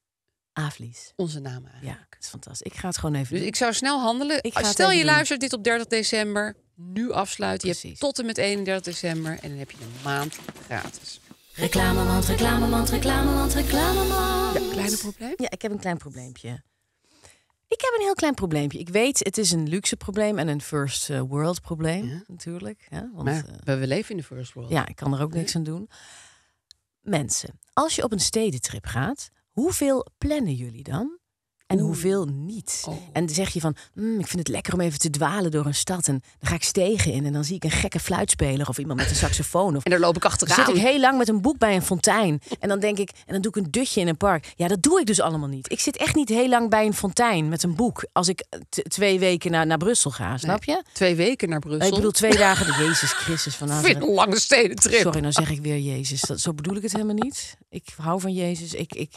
Aflies. Onze naam Ja, dat is fantastisch. Ik ga het gewoon even dus doen. ik zou snel handelen. Ik Stel je doen. luistert dit op 30 december. Nu afsluiten. Je hebt tot en met 31 december. En dan heb je een maand gratis. Reclamemand, reclamemand, reclamemand, reclamemand. Ja, kleine probleem? Ja, ik heb een klein probleempje. Ik heb een heel klein probleempje. Ik weet, het is een luxe probleem en een first eh, world probleem natuurlijk. Ja, want, maar, eh, we leven in de first world. Ja, ik kan er ook niks aan doen. Mensen, als je op een stedentrip gaat, hoeveel plannen jullie dan? En hoeveel niet? Oh. En En zeg je van, hmm, ik vind het lekker om even te dwalen door een stad. En dan ga ik stegen in en dan zie ik een gekke fluitspeler of iemand met een saxofoon. Of, en daar loop ik achteraan. Dan zit ik heel lang met een boek bij een fontein. En dan denk ik, en dan doe ik een dutje in een park. Ja, dat doe ik dus allemaal niet. Ik zit echt niet heel lang bij een fontein met een boek. Als ik twee weken naar, naar Brussel ga, snap je? twee weken naar Brussel? Ik bedoel twee dagen. De Jezus Christus vanavond. Ik vind een lange stedentrip. Sorry, dan nou zeg ik weer Jezus. Dat, zo bedoel ik het helemaal niet. Ik hou van Jezus. Ik... ik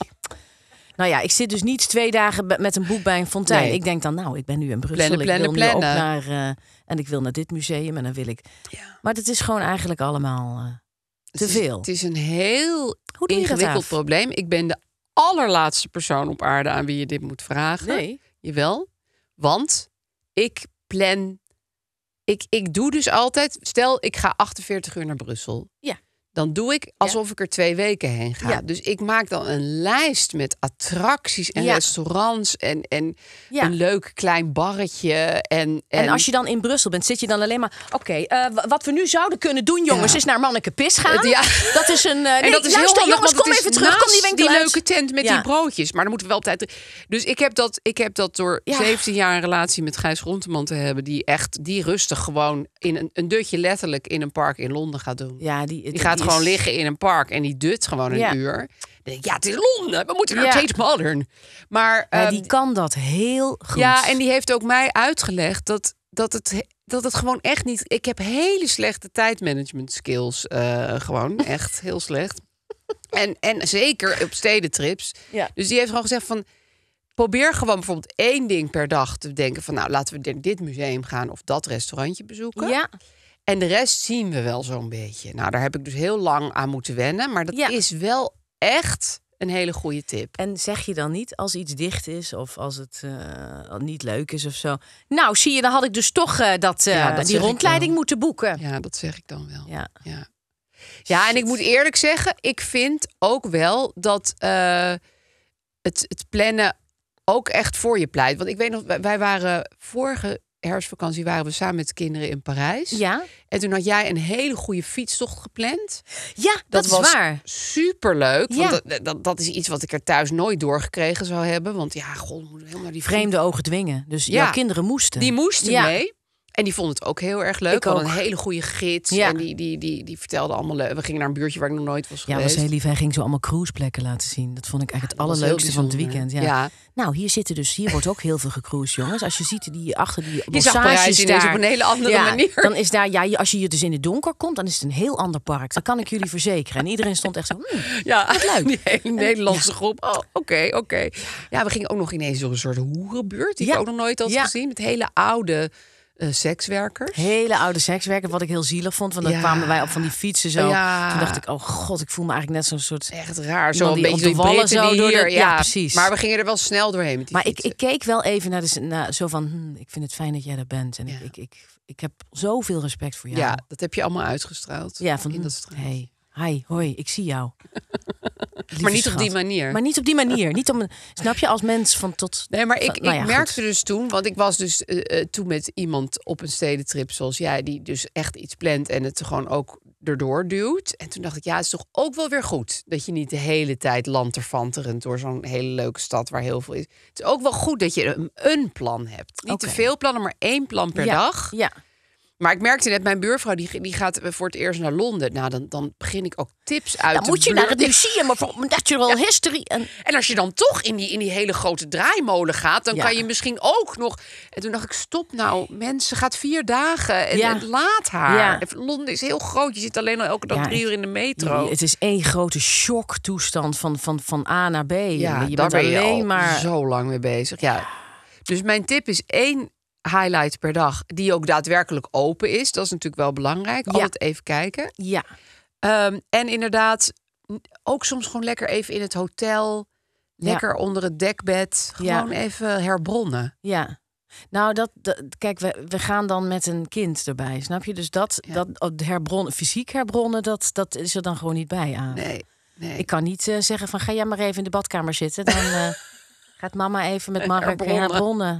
nou ja, ik zit dus niet twee dagen met een boek bij een fontein. Ik denk dan, nou, ik ben nu in Brussel. Plannen, ik wil plannen. Ook naar, eh, en ik wil naar dit museum en dan wil ik. Maar het is gewoon eigenlijk allemaal eh, te veel. Het is een heel ingewikkeld probleem. Ik ben de allerlaatste persoon op aarde aan wie je dit moet vragen. Nee. Jawel. Want ik plan. Ik, ik doe dus altijd. Stel, ik ga 48 uur naar Brussel. Ja dan doe ik alsof ik er twee weken heen ga. Dus ik maak dan een lijst met attracties en restaurants en, en een leuk klein barretje. En, en, en... als je dan in Brussel bent, zit je dan alleen maar... Oké, eh, wat we nu zouden kunnen doen, jongens, is naar Manneke Pis gaan. Ja. Dat is een... Eh, en dat is heel handig, jongens, kom even terug. die, leuke tent met die broodjes. Maar dan moeten we wel tijd... Dus ik heb dat, ik heb dat door 17 jaar een relatie met Gijs Ronteman te hebben... die echt, die rustig gewoon in een, een dutje letterlijk in een park in Londen gaat doen. Ja, die, die, gaat die gewoon liggen in een park en die dut gewoon een ja. uur. Ja, het is Londen. We moeten naar ja. Tate Modern. Maar, die ehm, kan dat heel goed. Ja, en die heeft ook mij uitgelegd dat, dat, het, dat het gewoon echt niet... Ik heb hele slechte tijdmanagement skills. Eh, gewoon echt heel slecht. En, en zeker op stedentrips. Ja. Dus die heeft gewoon gezegd van... Probeer gewoon bijvoorbeeld één ding per dag te denken van... nou, laten we dit museum gaan of dat restaurantje bezoeken. Ja. En de rest zien we wel zo'n beetje. Nou, daar heb ik dus heel lang aan moeten wennen. Maar dat ja. is wel echt een hele goede tip. En zeg je dan niet als iets dicht is of als het eh, niet leuk is of zo. Nou, zie je, dan had ik dus toch eh, dat, uh, die rondleiding moeten boeken. Ja, dat zeg ik dan wel. Ja. ja. ja en ik moet eerlijk zeggen, ik vind ook wel dat het, het plannen ook echt voor je pleit. Want ik weet nog, wij waren vorige herfstvakantie waren we samen met de kinderen in Parijs. Ja. En toen had jij een hele goede fietstocht gepland. Ja, dat, is was waar. Superleuk. Ja. Want dat, dat, is iets wat ik er thuis nooit doorgekregen zou hebben. Want ja, god, helemaal die vreemde ogen dwingen. Dus ja. jouw kinderen moesten. Die moesten mee. En die vond het ook heel erg leuk. Ik had een hele goede gids. Ja. En die, die, die, die vertelde allemaal. We gingen naar een buurtje waar ik nog nooit was geweest. Ja, was heel lief. Hij ging zo allemaal cruiseplekken laten zien. Dat vond ik eigenlijk het allerleukste van het weekend. Ja. Nou, hier zitten dus. Hier wordt ook heel veel gecruised, jongens. Als je ziet die achter die bossages daar. op een hele andere manier. Dan is daar, ja, als je hier dus in het donker komt, dan is het een heel ander park. Dat kan ik jullie verzekeren. En iedereen stond echt zo. Hmm, ja, wat leuk. Die hele Nederlandse groep. Oh, oké, oké. Ja, we gingen ook nog ineens door een soort hoerenbuurt. Die ik ook nog nooit had gezien. Het hele oude eh, sekswerkers. Hele oude sekswerkers, wat ik heel zielig vond. Want dan kwamen wij op van die fietsen zo. Ja. Toen dacht ik, oh god, ik voel me eigenlijk net zo'n soort... Echt raar, zo een beetje de zo door ja. precies. Maar we gingen er wel snel doorheen met die Maar ik, ik keek wel even naar, de, zo van, hm, ik vind het fijn dat jij er bent. En ik, ik, ik, heb zoveel respect voor jou. Ja, dat heb je allemaal uitgestraald. Ja, van, hm, hey, hi, hoi, ik zie jou. maar niet op die manier. Maar niet op die manier. niet om, snap je, als mens van tot... Nee, maar ik, nou ik merkte dus toen, want ik was dus eh, eh, toen met iemand op een stedentrip zoals jij... die dus echt iets plant en het gewoon ook erdoor duwt. En toen dacht ik, ja, het is toch ook wel weer goed... dat je niet de hele tijd lanterfanterend door zo'n hele leuke stad waar heel veel is. Het is ook wel goed dat je een, plan hebt. Niet te veel plannen, maar één plan per dag. Ja maar ik merkte net, mijn buurvrouw die, die gaat eh, voor het eerst naar Londen. Nou, dan, dan begin ik ook tips uit Dan moet je naar het museum of Natural History. En... en als je dan toch in die, in die hele grote draaimolen gaat... dan kan je misschien ook nog... En toen dacht ik, stop nou, mensen, gaat vier dagen en, laat haar. Londen is heel groot, je zit alleen al elke dag drie uur in de metro. Het is één grote shocktoestand van, van, van A naar B. Ja, je daar bent ben je alleen maar... zo lang mee bezig, ja. Dus mijn tip is één highlight per dag, die ook daadwerkelijk open is. Dat is natuurlijk wel belangrijk. Ja. Altijd even kijken. Ja. Ehm, en inderdaad, ook soms gewoon lekker even in het hotel. Lekker onder het dekbed. Gewoon even herbronnen. Ja. Nou, dat, kijk, we, we, gaan dan met een kind erbij, snap je? Dus dat, dat oh, herbronnen, fysiek herbronnen, dat, dat is er dan gewoon niet bij aan. Nee, nee. Ik kan niet eh, zeggen van ga jij maar even in de badkamer zitten. Dan eh, gaat mama even met Mark herbronnen.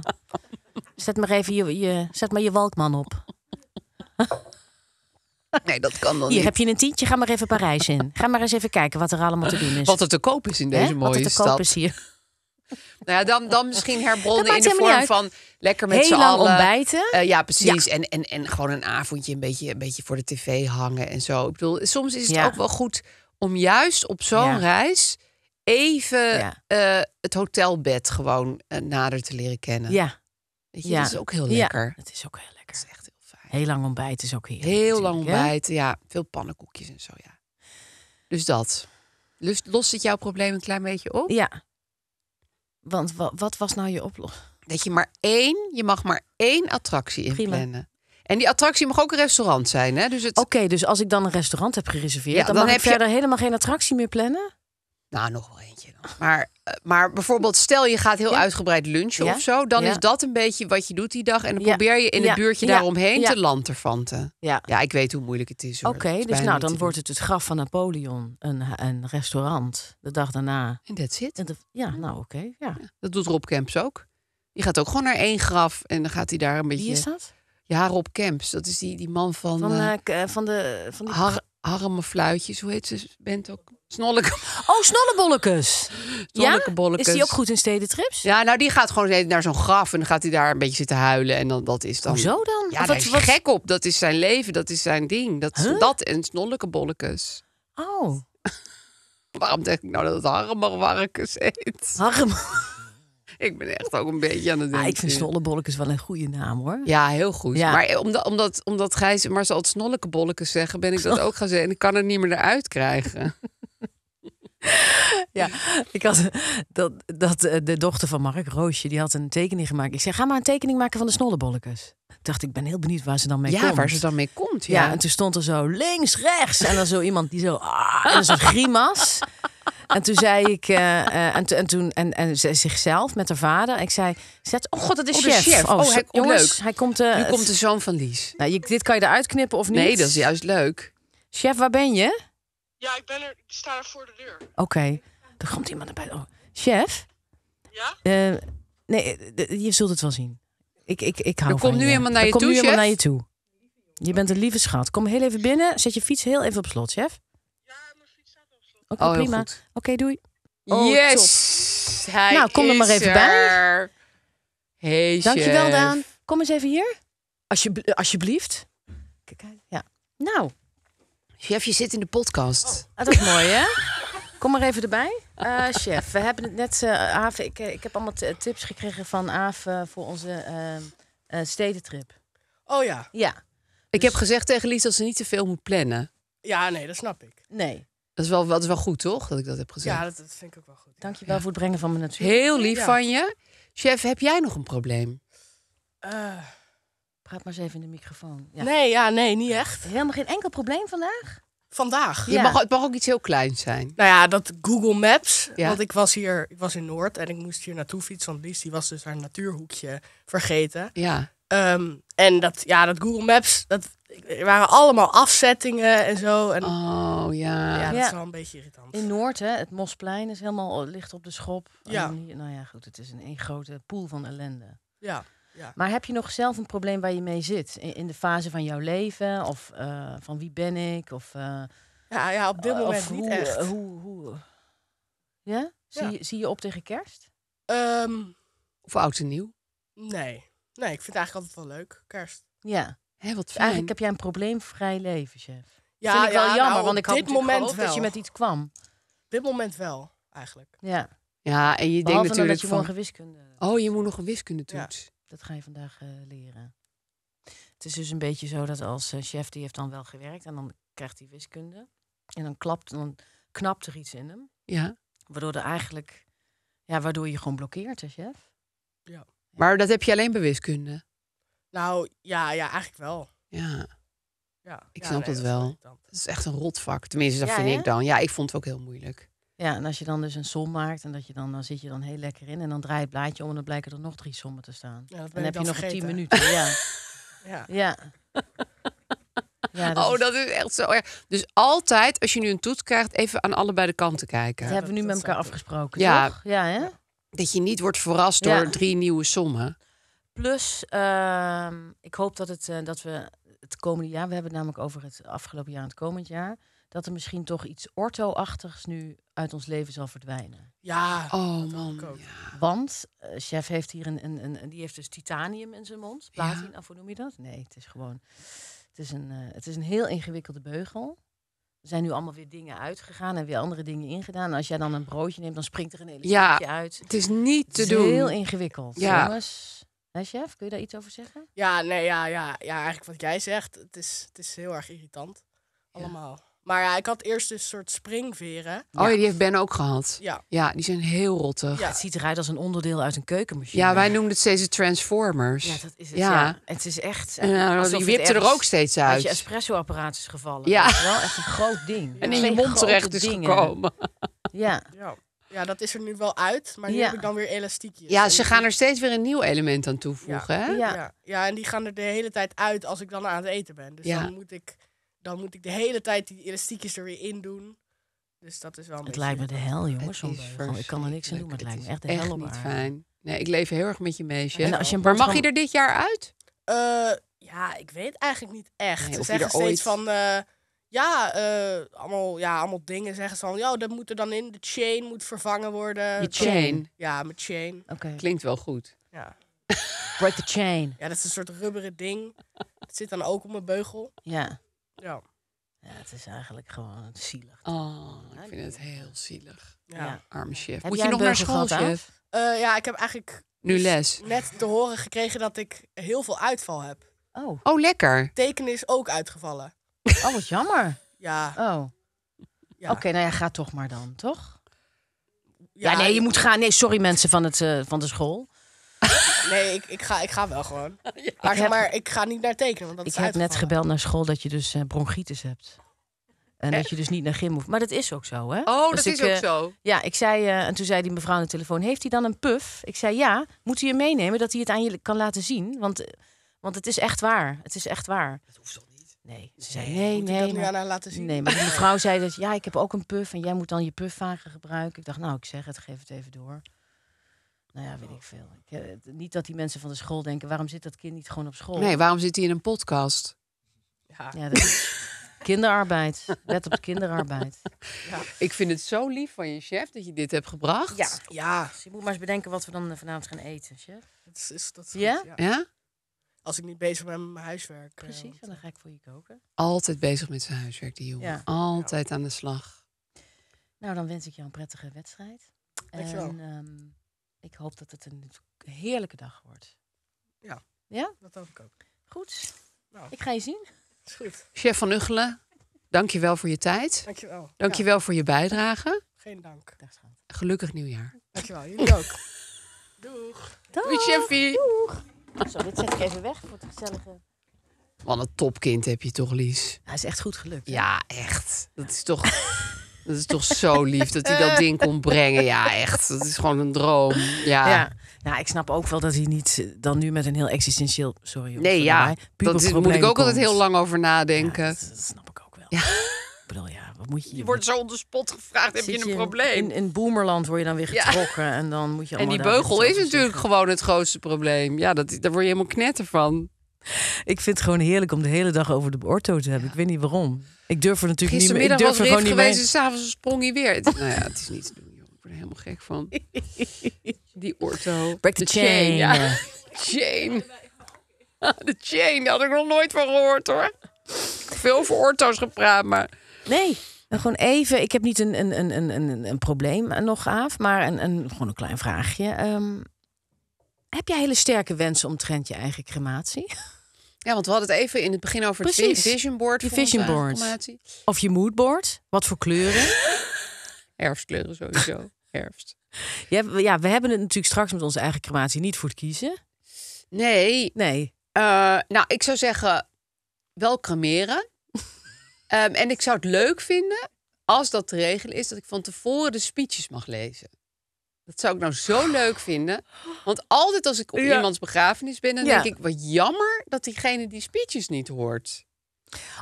Zet maar even je, je, zet maar je Walkman op. Nee, dat kan dan Hier niet. heb je een tientje, ga maar even Parijs in. Ga maar eens even kijken wat er allemaal te doen is. Wat er te koop is in deze mooie stad. te koop Nou ja, dan, dan misschien herbronnen in de vorm van lekker met z'n allen. ontbijten. Eh, ja, precies. Ja. En, en, en gewoon een avondje een beetje, een beetje voor de tv hangen en zo. Ik bedoel, soms is het ook wel goed om juist op zo'n reis even eh, het hotelbed gewoon eh, nader te leren kennen. Ja, ja. Dat is ook heel lekker. het is ook heel lekker. is echt heel fijn. Heel lang ontbijt is ook heerlijk. Heel lang ontbijt, ja. Veel pannenkoekjes en zo, ja. Dus dat. Dus lost het jouw probleem een klein beetje op? Ja. Want wat was nou je oplossing? Dat je maar één, je mag maar één attractie inplannen. En die attractie mag ook een restaurant zijn, hè? Dus het... Oké, dus als ik dan een restaurant heb gereserveerd, ja, dan, mag heb ik verder helemaal geen attractie meer plannen? Nou, nog wel eentje dan. Maar maar bijvoorbeeld stel je gaat heel uitgebreid lunchen of zo. Dan is dat een beetje wat je doet die dag. En dan probeer je in het buurtje daaromheen te lanterfanten. Ja. ja, ik weet hoe moeilijk het is. Oké, dus nou dan wordt het het graf van Napoleon. Een, een restaurant de dag daarna. En dat zit. Ja, nou oké. ja. Dat doet Rob Camps ook. Je gaat ook gewoon naar één graf. En dan gaat hij daar een beetje... Wie is dat? Ja, Rob Kemps. Dat is die, die man van... Van, uh, van de... Van die... Har, fluitjes, hoe heet ze? Bent ook... Snolleke. Oh, snollebollekes. Snollekebollekes. Ja? Is die ook goed in stedentrips? Ja, nou die gaat gewoon naar zo'n graf en dan gaat hij daar een beetje zitten huilen. En dan, dat is dan... Hoezo dan? Ja, dat is wat... gek op. Dat is zijn leven, dat is zijn ding. Dat, dat en snollekebollekes. Oh. Waarom denk ik nou dat het harmerwarkes heet? Harm. ik ben echt ook een beetje aan het denken. Ah, ik vind snollebollekes wel een goede naam hoor. Ja, heel goed. Maar omdat, omdat, omdat Gijs maar zal het snollekebollekes zeggen, ben ik dat ook gaan zeggen. En ik kan het niet meer eruit krijgen. ja, ik had dat, dat, eh, de dochter van Mark, Roosje, die had een tekening gemaakt. Ik zei, ga maar een tekening maken van de Ik Dacht ik, ben heel benieuwd waar ze dan mee ja, komt. Ja, waar ze dan mee komt. Ja. en toen stond er zo links, rechts. En dan zo iemand die zo, ah, en zo'n grimas. En toen zei ik, uh, en, en, toen, en, en zichzelf met haar vader. Ik zei, zet, oh god, dat is oh, chef. Oh, oh, oh jongens, leuk. Hij komt, uh, nu komt de zoon van Lies. Nou, je, dit kan je eruit knippen of niet? Nee, dat is juist leuk. Chef, waar ben je? Ja, ik ben er. Ik sta er voor de deur. Oké. Okay. Er komt iemand naar buiten. Oh. Chef? Ja? Eh, nee, je zult het wel zien. Ik, ik, ik hou komt van nu je. iemand naar je, toe, nu iemand naar je toe. Je bent een lieve schat. Kom heel even binnen. Zet je fiets heel even op slot, chef. Ja, mijn fiets staat op slot. Oké, oh, prima. Oké, doei. yes! Oh, nou, kom er maar even er. bij. Hey, Dankjewel, chef. Daan. Kom eens even hier. alsjeblieft. Kijk, ja. Nou, Chef, je zit in de podcast. Oh, dat is mooi, hè? Kom maar even erbij. Eh, chef, we hebben het net... Uh, Aaf, ik, eh, ik heb allemaal tips gekregen van Aaf voor onze stedentrip. Oh ja. Ja. Ik heb gezegd tegen Lies dat ze niet te veel moet plannen. Ja, nee, dat snap ik. Nee. Dat is wel, dat is wel goed, toch? Dat ik dat heb gezegd. Ja, dat, dat vind ik ook wel goed. Ja. Dankjewel ja. voor het brengen van mijn natuur. Heel lief van je. Chef, heb jij nog een probleem? gaat maar eens even in de microfoon. Ja. Nee, ja, nee, niet echt. Helemaal geen enkel probleem vandaag? Vandaag. Je mag, het mag ook iets heel kleins zijn. Nou ja, dat Google Maps. Ja. Want ik was hier, ik was in Noord en ik moest hier naartoe fietsen. Want Lies die was dus haar natuurhoekje vergeten. Ja. Ehm, en dat, ja, dat Google Maps, dat er waren allemaal afzettingen en zo. En Oh ja. ja, dat is wel een beetje irritant. In Noord, hè, het Mosplein is helemaal eh, licht op de schop. Ja. nou ja, goed, het is een één grote pool van ellende. Ja. Maar heb je nog zelf een probleem waar je mee zit? In, in de fase van jouw leven? Of eh, van wie ben ik? Of, eh, ja, ja, op dit eh, moment niet echt. Hoe, hoe, ja? Zie, Je, zie je op tegen kerst? Ehm, of oud en nieuw? Nee. Nee, ik vind het eigenlijk altijd wel leuk, kerst. Ja. Hé, wat fijn. Eigenlijk heb jij een probleemvrij leven, chef. Ja, vind ik wel jammer, nou, want ik had dit moment wel. dat je met iets kwam. Dit moment wel, eigenlijk. Ja. Ja, en je denkt natuurlijk dat je van... morgen wiskunde... Oh, je moet nog een wiskunde Ja. Dat ga je vandaag eh, leren. Het is dus een beetje zo dat als eh, chef, die heeft dan wel gewerkt en dan krijgt hij wiskunde. En dan, klapt, dan knapt er iets in hem. Ja. Waardoor, er eigenlijk, ja, waardoor je gewoon blokkeert als chef. Ja. Maar dat heb je alleen bij wiskunde? Nou, ja, ja eigenlijk wel. Ja. ja. Ik snap dat wel. Het is echt een rotvak. Tenminste, dat vind ik dan. Ja, ik vond het ook heel moeilijk. Ja, en als je dan dus een som maakt en dat je dan, dan zit je dan heel lekker in en dan draai je het blaadje om en dan blijken er nog drie sommen te staan. dan heb je nog tien minuten. Ja. ja. ja. oh, dat is echt zo erg. Dus altijd, als je nu een toets krijgt, even aan allebei de kanten kijken. Dat hebben we nu met elkaar afgesproken, toch? Ja, hè? Dat je niet wordt verrast door drie nieuwe sommen. Plus, ehm, ik hoop dat, het, eh, dat we het komende jaar, we hebben het namelijk over het afgelopen jaar en het komend jaar dat er misschien toch iets orto-achtigs nu uit ons leven zal verdwijnen. Ja, oh man. Ja. Want eh, chef heeft hier een, een, een, die heeft dus titanium in zijn mond. Platina, ja. of hoe noem je dat? Nee, het is gewoon. Het is een, eh, het is een heel ingewikkelde beugel. Er zijn nu allemaal weer dingen uitgegaan en weer andere dingen ingedaan. En als jij dan een broodje neemt, dan springt er een hele ja, uit. Het is niet te het is doen. Heel ingewikkeld. Ja. Jongens, Hè, chef, kun je daar iets over zeggen? Ja, nee, ja, ja, ja, eigenlijk wat jij zegt, het is, het is heel erg irritant. Allemaal. Ja. Maar ja, ik had eerst dus een soort springveren. Oh ja, die heeft Ben ook gehad. Ja. Ja, die zijn heel rottig. Het ziet eruit als een onderdeel uit een keukenmachine. Ja, wij noemden het steeds de Transformers. Ja, dat is het. Ja. Het is echt... Eh, ja, die wipte er ook steeds uit. Als je espresso-apparaat is gevallen. Ja. Dat is wel echt een groot ding. En in je mond terecht is dingen. gekomen. Ja. ja. dat is er nu wel uit, maar nu heb ik dan weer elastiekjes. Ja, ze gaan er steeds weer een nieuw element aan toevoegen. Hè? Ja. Ja. en die gaan er de hele tijd uit als ik dan aan het eten ben. Dus dan moet ik dan moet ik de hele tijd die elastiekjes er weer in doen. Dus dat is wel een Het lijkt me de hel, jongens. Ik kan er niks aan doen, maar het, lijkt me echt de hel. niet fijn. Nee, ik leef heel erg met je meisje. En als je maar mag je er dit jaar uit? Eh, ja, ik weet eigenlijk niet echt. Nee, Ze zeggen steeds ooit... van... Eh, ja, eh, allemaal, ja, allemaal dingen zeggen van... Ja, dat moet er dan in. De chain moet vervangen worden. De chain? Ja, mijn chain. Oké. Klinkt wel goed. Ja. Break the chain. Ja, dat is een soort rubberen ding. Het zit dan ook op mijn beugel. Ja. Ja. Ja, het is eigenlijk gewoon zielig. Oh, ik vind het heel zielig. Ja. Arme chef. Moet je nog naar school, chef? Eh, ja, ik heb eigenlijk nu dus les. net te horen gekregen dat ik heel veel uitval heb. Oh. Oh, lekker. Tekenen is ook uitgevallen. Oh, wat jammer. ja. Oh. Ja. Oké, nou ja, ga toch maar dan, toch? Ja, nee, je moet gaan. Nee, sorry mensen van, het, eh, van de school. Nee, ik, ik, ga, ik ga wel gewoon. Maar, ik maar ik ga niet naar tekenen. Want dat ik heb net gebeld naar school dat je dus uh, bronchitis hebt. En dat je dus niet naar gym hoeft. Maar dat is ook zo, hè? Oh, dat is ook eh, zo. Ja, ik zei, eh, en toen zei die mevrouw aan de telefoon: Heeft hij dan een puff? Ik zei ja. Moet hij je meenemen dat hij het aan je kan laten zien? Want, want het is echt waar. Het is echt waar. Dat hoeft toch niet? Nee. Ze zei: Nee, nee. nee, dat nu aan laten zien? Nee, maar mevrouw zei dat ja, ik heb ook een puff en jij moet dan je pufvagen gebruiken. Ik dacht, nou, ik zeg het, geef het even door. Nou ja, weet ik veel. Ik, eh, niet dat die mensen van de school denken, waarom zit dat kind niet gewoon op school? Nee, waarom zit hij in een podcast? Ja, ja kinderarbeid. Let op kinderarbeid. Ja. Ik vind het zo lief van je chef dat je dit hebt gebracht. Ja, ja. Dus je moet maar eens bedenken wat we dan eh, vanavond gaan eten, chef. Dat is, dat ja? ja? Als ik niet bezig ben met mijn huiswerk. Eh, Precies, en dan ga ik voor je koken. Altijd bezig met zijn huiswerk, die jongen. Altijd aan de slag. Nou, dan wens ik jou een prettige wedstrijd. Dankjewel. En, um, ik hoop dat het een heerlijke dag wordt. Ja. Ja? Dat hoop ik ook. Goed. Nou. Ik ga je zien. Is goed. Chef van Uggelen, dank je wel voor je tijd. Dank je wel. Dank je wel voor je bijdrage. Geen dank. Gelukkig nieuwjaar. Dank je wel. Jullie ook. Doeg. Doeg. Doei, Chefie. Doeg. Zo, dit zet ik even weg voor het gezellige. Wat een topkind heb je toch, Lies? Hij is echt goed gelukt. Ja, echt. Dat is toch... Dat is toch zo lief dat hij dat ding kon brengen. Ja, echt. Dat is gewoon een droom. Ja. Nou, ik snap ook wel dat hij niet eh, dan nu met een heel existentieel... Sorry Nee, ja. Dat is, moet ik ook altijd heel lang over nadenken. Ja, dat, snap ik ook wel. Ja. Ik bedoel, ja, wat moet je... Je wordt zo onder spot gevraagd, heb je een probleem? In, in boomerland word je dan weer getrokken en dan moet je En die beugel is natuurlijk gewoon het grootste probleem. Ja, dat, daar word je helemaal knetter van. Ik vind het gewoon heerlijk om de hele dag over de orto te hebben. Ik weet niet waarom. Ik durf er natuurlijk niet meer. Ik was er gewoon niet geweest mee. en s'avonds sprong hij weer. nou ja, het is niet te doen, Ik word er helemaal gek van. Die orto. Break the, chain. De chain, daar had ik nog nooit van gehoord hoor. Veel voor orto's gepraat, maar... Nee, gewoon even. Ik heb niet een, een, een, een, een, een probleem nog, af, maar een, een, gewoon een klein vraagje. Ehm, heb jij hele sterke wensen omtrent je eigen crematie? Ja, want we hadden het even in het begin over het vision board. Je vision board. Of je moodboard. Wat voor kleuren? Herfstkleuren sowieso. Herfst. Ja, ja, we hebben het natuurlijk straks met onze eigen crematie niet voor het kiezen. Nee. Nee. Eh, nou, ik zou zeggen, wel cremeren. Ehm, en ik zou het leuk vinden, als dat te regelen is, dat ik van tevoren de speeches mag lezen. Dat zou ik nou zo leuk vinden. Want altijd als ik op iemands begrafenis ben, dan denk ik, wat jammer dat diegene die speeches niet hoort.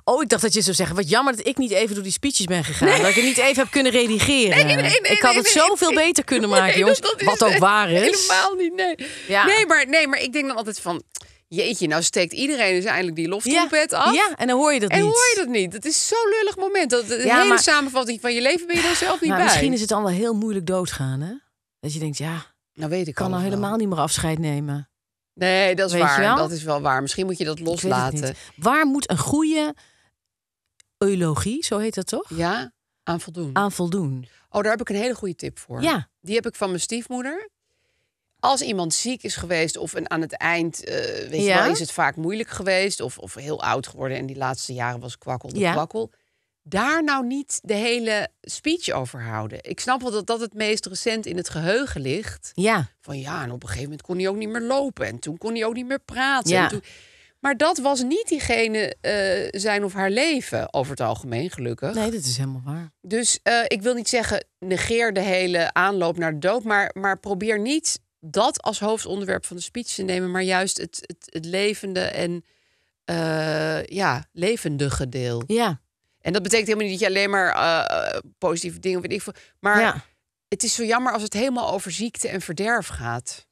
Oh, ik dacht dat je zou zeggen, wat jammer dat ik niet even door die speeches ben gegaan. Dat ik het niet even heb kunnen redigeren. ik had het zoveel beter kunnen maken, jongens. wat ook waar is. Helemaal niet, nee. Nee, maar, nee, maar ik denk dan altijd van... Jeetje, nou steekt iedereen dus eindelijk die loftrompet af. Ja, en dan hoor je dat en niet. En hoor je dat niet. Dat is zo'n lullig moment. Dat, de ja, hele samenvatting van je leven ben je dan zelf niet bij. Misschien is het allemaal heel moeilijk doodgaan, hè? Dat je denkt, ja, nou weet ik kan al nou helemaal niet meer afscheid nemen. Nee, dat is waar. Dat is wel waar. Misschien moet je dat loslaten. Waar moet een goede eulogie, zo heet dat toch? Ja, aan voldoen. Aan voldoen. Oh, daar heb ik een hele goede tip voor. Ja. Die heb ik van mijn stiefmoeder. Als iemand ziek is geweest of aan het eind eh, weet je wel, is het vaak moeilijk geweest of, of heel oud geworden en die laatste jaren was kwakkel de ja. kwakkel daar nou niet de hele speech over houden. Ik snap wel dat dat het meest recent in het geheugen ligt. Ja. Van ja, en op een gegeven moment kon hij ook niet meer lopen. En toen kon hij ook niet meer praten. Ja. Maar dat was niet diegene eh, zijn of haar leven, over het algemeen, gelukkig. Nee, dat is helemaal waar. Dus eh, ik wil niet zeggen, negeer de hele aanloop naar de dood. Maar, maar probeer niet dat als hoofdonderwerp van de speech te nemen. Maar juist het, het, levende en uh, ja, levendige deel. Ja. En dat betekent helemaal niet dat je alleen maar eh, eh, positieve dingen weet ik veel. Maar ja. het is zo jammer als het helemaal over ziekte en verderf gaat.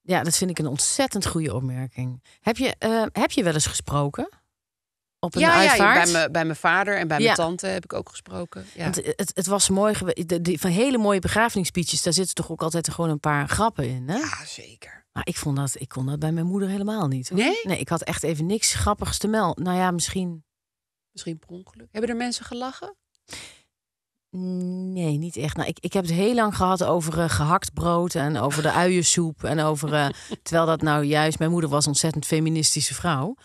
Ja, dat vind ik een ontzettend goede opmerking. Heb je, eh, heb je wel eens gesproken? Op een ja, uitvaart? ja bij, bij mijn vader en bij mijn tante heb ik ook gesproken. Ja. Het, het, het, was mooi. van hele mooie begrafeningsspeeches, daar zitten toch ook altijd gewoon een paar grappen in. Hè? Ja, zeker. Maar ik vond dat, ik kon dat bij mijn moeder helemaal niet. Nee? Nee, ik had echt even niks grappigs te melden. Nou ja, misschien Misschien per Hebben er mensen gelachen? Nee, niet echt. Nou, ik, ik heb het heel lang gehad over uh, gehakt brood en over de uiensoep. en over, eh, terwijl dat nou juist, mijn moeder was een ontzettend feministische vrouw.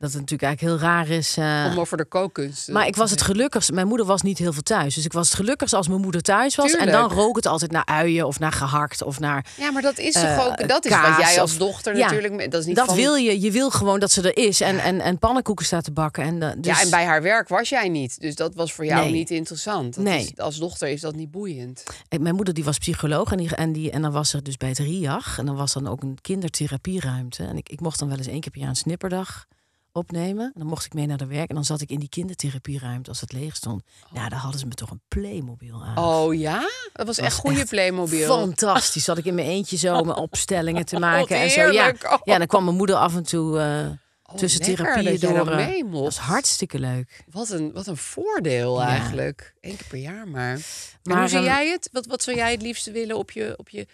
Dat het natuurlijk eigenlijk heel raar is. Eh, Om over de kookkunst. Eh, maar ik was het gelukkigst. Mijn moeder was niet heel veel thuis. Dus ik was het gelukkigst als mijn moeder thuis was. En dan rook het altijd naar uien of naar gehakt of naar. Ja, maar dat is toch eh, ook. Dat is wat jij als dochter natuurlijk. Dat, is niet dat wil je. Je wil gewoon dat ze er is. En, en, en pannenkoeken staat te bakken. En, uh, dus... Ja, en bij haar werk was jij niet. Dus dat was voor jou niet interessant. Dat nee. als dochter is dat niet boeiend. mijn moeder die was psycholoog. En, die, en, die, en dan was er dus bij het RIAG. En dan was dan ook een kindertherapieruimte. En ik, ik mocht dan wel eens één keer per jaar een snipperdag opnemen. En dan mocht ik mee naar de werk. En dan zat ik in die kindertherapieruimte als het leeg stond. Oh. Nou, daar hadden ze me toch een Playmobil aan. Oh ja? Dat was, dat echt goede Playmobil. Fantastisch. Zat ik in mijn eentje zo mijn opstellingen te oh, maken. en zo. Ja, oh. ja, dan kwam mijn moeder af en toe eh, tussen therapieën door. Eh, dat, was hartstikke leuk. Wat een, wat een voordeel eigenlijk. Eén keer per jaar maar. maar hoe zie jij het? Wat, wat zou jij het liefste willen op je, op je,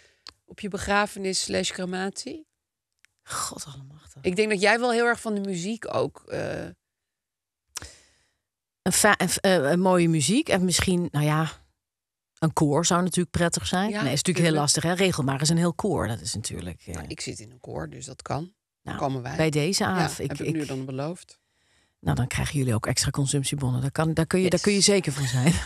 op je begrafenis slash crematie? God allemaal ik denk dat jij wel heel erg van de muziek ook. Eh, een, eh, een, mooie muziek en misschien, nou ja, een koor zou natuurlijk prettig zijn. Ja, nee, is natuurlijk heel lastig. Hè? Regel maar eens een heel koor. Dat is natuurlijk. Eh, nou, ik zit in een koor, dus dat kan. Nou, komen wij. Bij deze avond. ik, heb ik, ik nu dan beloofd. Nou, dan krijgen jullie ook extra consumptiebonnen. Daar, kan, daar, kun, je, daar kun je zeker van zijn.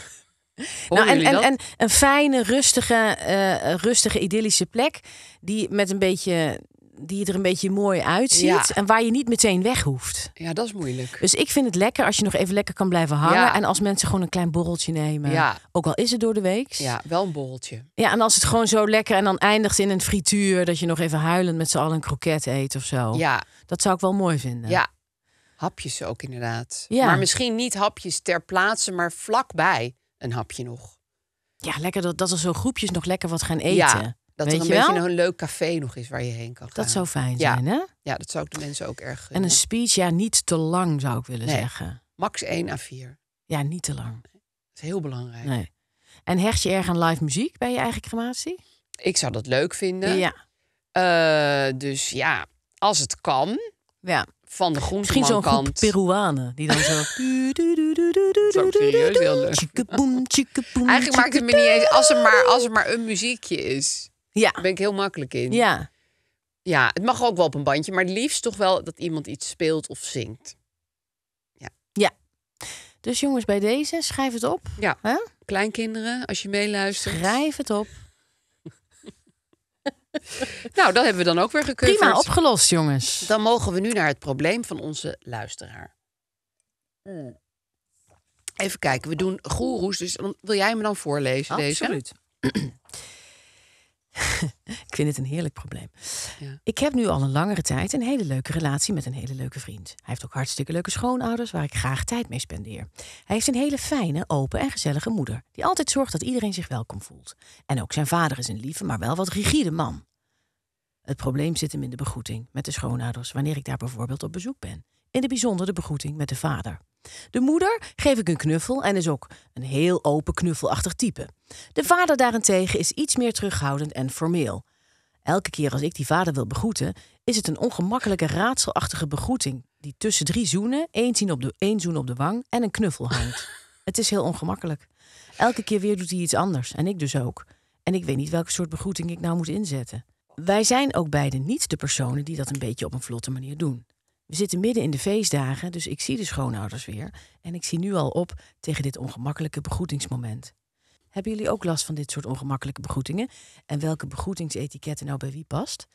nou, en, en, een fijne, rustige, rustige, idyllische plek. Die met een beetje die er een beetje mooi uitziet en waar je niet meteen weg hoeft. Ja, dat is moeilijk. Dus ik vind het lekker als je nog even lekker kan blijven hangen en als mensen gewoon een klein borreltje nemen. Ja. Ook al is het door de week. Ja, wel een borreltje. Ja, en als het gewoon zo lekker en dan eindigt in een frituur dat je nog even huilend met z'n allen een kroket eet of zo. Ja. Dat zou ik wel mooi vinden. Ja. Hapjes ook inderdaad. Ja. Maar misschien niet hapjes ter plaatse, maar vlakbij een hapje nog. Ja, lekker dat, dat er zo groepjes nog lekker wat gaan eten. Ja. Dat Weet er een beetje wel? een leuk café nog is waar je heen kan Dat zou fijn zijn, hè? Ja, dat zou ik de mensen ook erg En een speech, ja, niet te lang zou ik willen zeggen. Max 1 à 4. Ja, niet te lang. Dat is heel belangrijk. Nee. En hecht je erg aan live muziek bij je eigen crematie? Ik zou dat leuk vinden. Ja. Eh, dus ja, als het kan. Ja. Van de Misschien zo'n groep Peruanen die dan zo... dat serieus heel leuk. Eigenlijk maakt het me niet eens... Als er maar, als er maar een muziekje is. Ja. Daar ben ik heel makkelijk in. Ja. Ja, het mag ook wel op een bandje, maar het liefst toch wel dat iemand iets speelt of zingt. Ja. Ja. Dus jongens, bij deze, schrijf het op. Ja. Kleinkinderen, als je meeluistert. Schrijf het op. nou, dat hebben we dan ook weer gekund. Prima opgelost, jongens. Dan mogen we nu naar het probleem van onze luisteraar. Even kijken, we doen goeroes, dus wil jij me dan voorlezen deze? Absoluut. ik vind het een heerlijk probleem. Ja. Ik heb nu al een langere tijd een hele leuke relatie met een hele leuke vriend. Hij heeft ook hartstikke leuke schoonouders waar ik graag tijd mee spendeer. Hij heeft een hele fijne, open en gezellige moeder, die altijd zorgt dat iedereen zich welkom voelt. En ook zijn vader is een lieve, maar wel wat rigide man. Het probleem zit hem in de begroeting met de schoonouders, wanneer ik daar bijvoorbeeld op bezoek ben. In de bijzonder de begroeting met de vader. De moeder geef ik een knuffel en is ook een heel open knuffelachtig type. De vader daarentegen is iets meer terughoudend en formeel. Elke keer als ik die vader wil begroeten, is het een ongemakkelijke raadselachtige begroeting die tussen drie zoenen, één, zien op de, één zoen op de wang en een knuffel hangt. het is heel ongemakkelijk. Elke keer weer doet hij iets anders en ik dus ook. En ik weet niet welke soort begroeting ik nou moet inzetten. Wij zijn ook beiden niet de personen die dat een beetje op een vlotte manier doen. We zitten midden in de feestdagen, dus ik zie de schoonouders weer. En ik zie nu al op tegen dit ongemakkelijke begroetingsmoment. Hebben jullie ook last van dit soort ongemakkelijke begroetingen? En welke begroetingsetiketten nou bij wie past?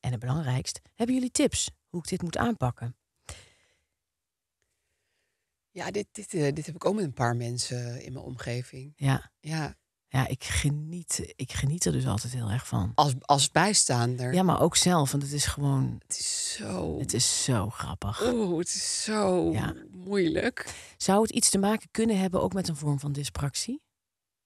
En het belangrijkst, hebben jullie tips hoe ik dit moet aanpakken? Ja, dit, dit, eh, dit heb ik ook met een paar mensen eh, in mijn omgeving. Ja. ja. Ja, ik geniet, ik geniet er dus altijd heel erg van. Als, als bijstaander. Ja, maar ook zelf. Want het is gewoon. Het is zo. Het is zo grappig. Oeh, het is zo moeilijk. Zou het iets te maken kunnen hebben ook met een vorm van dyspraxie?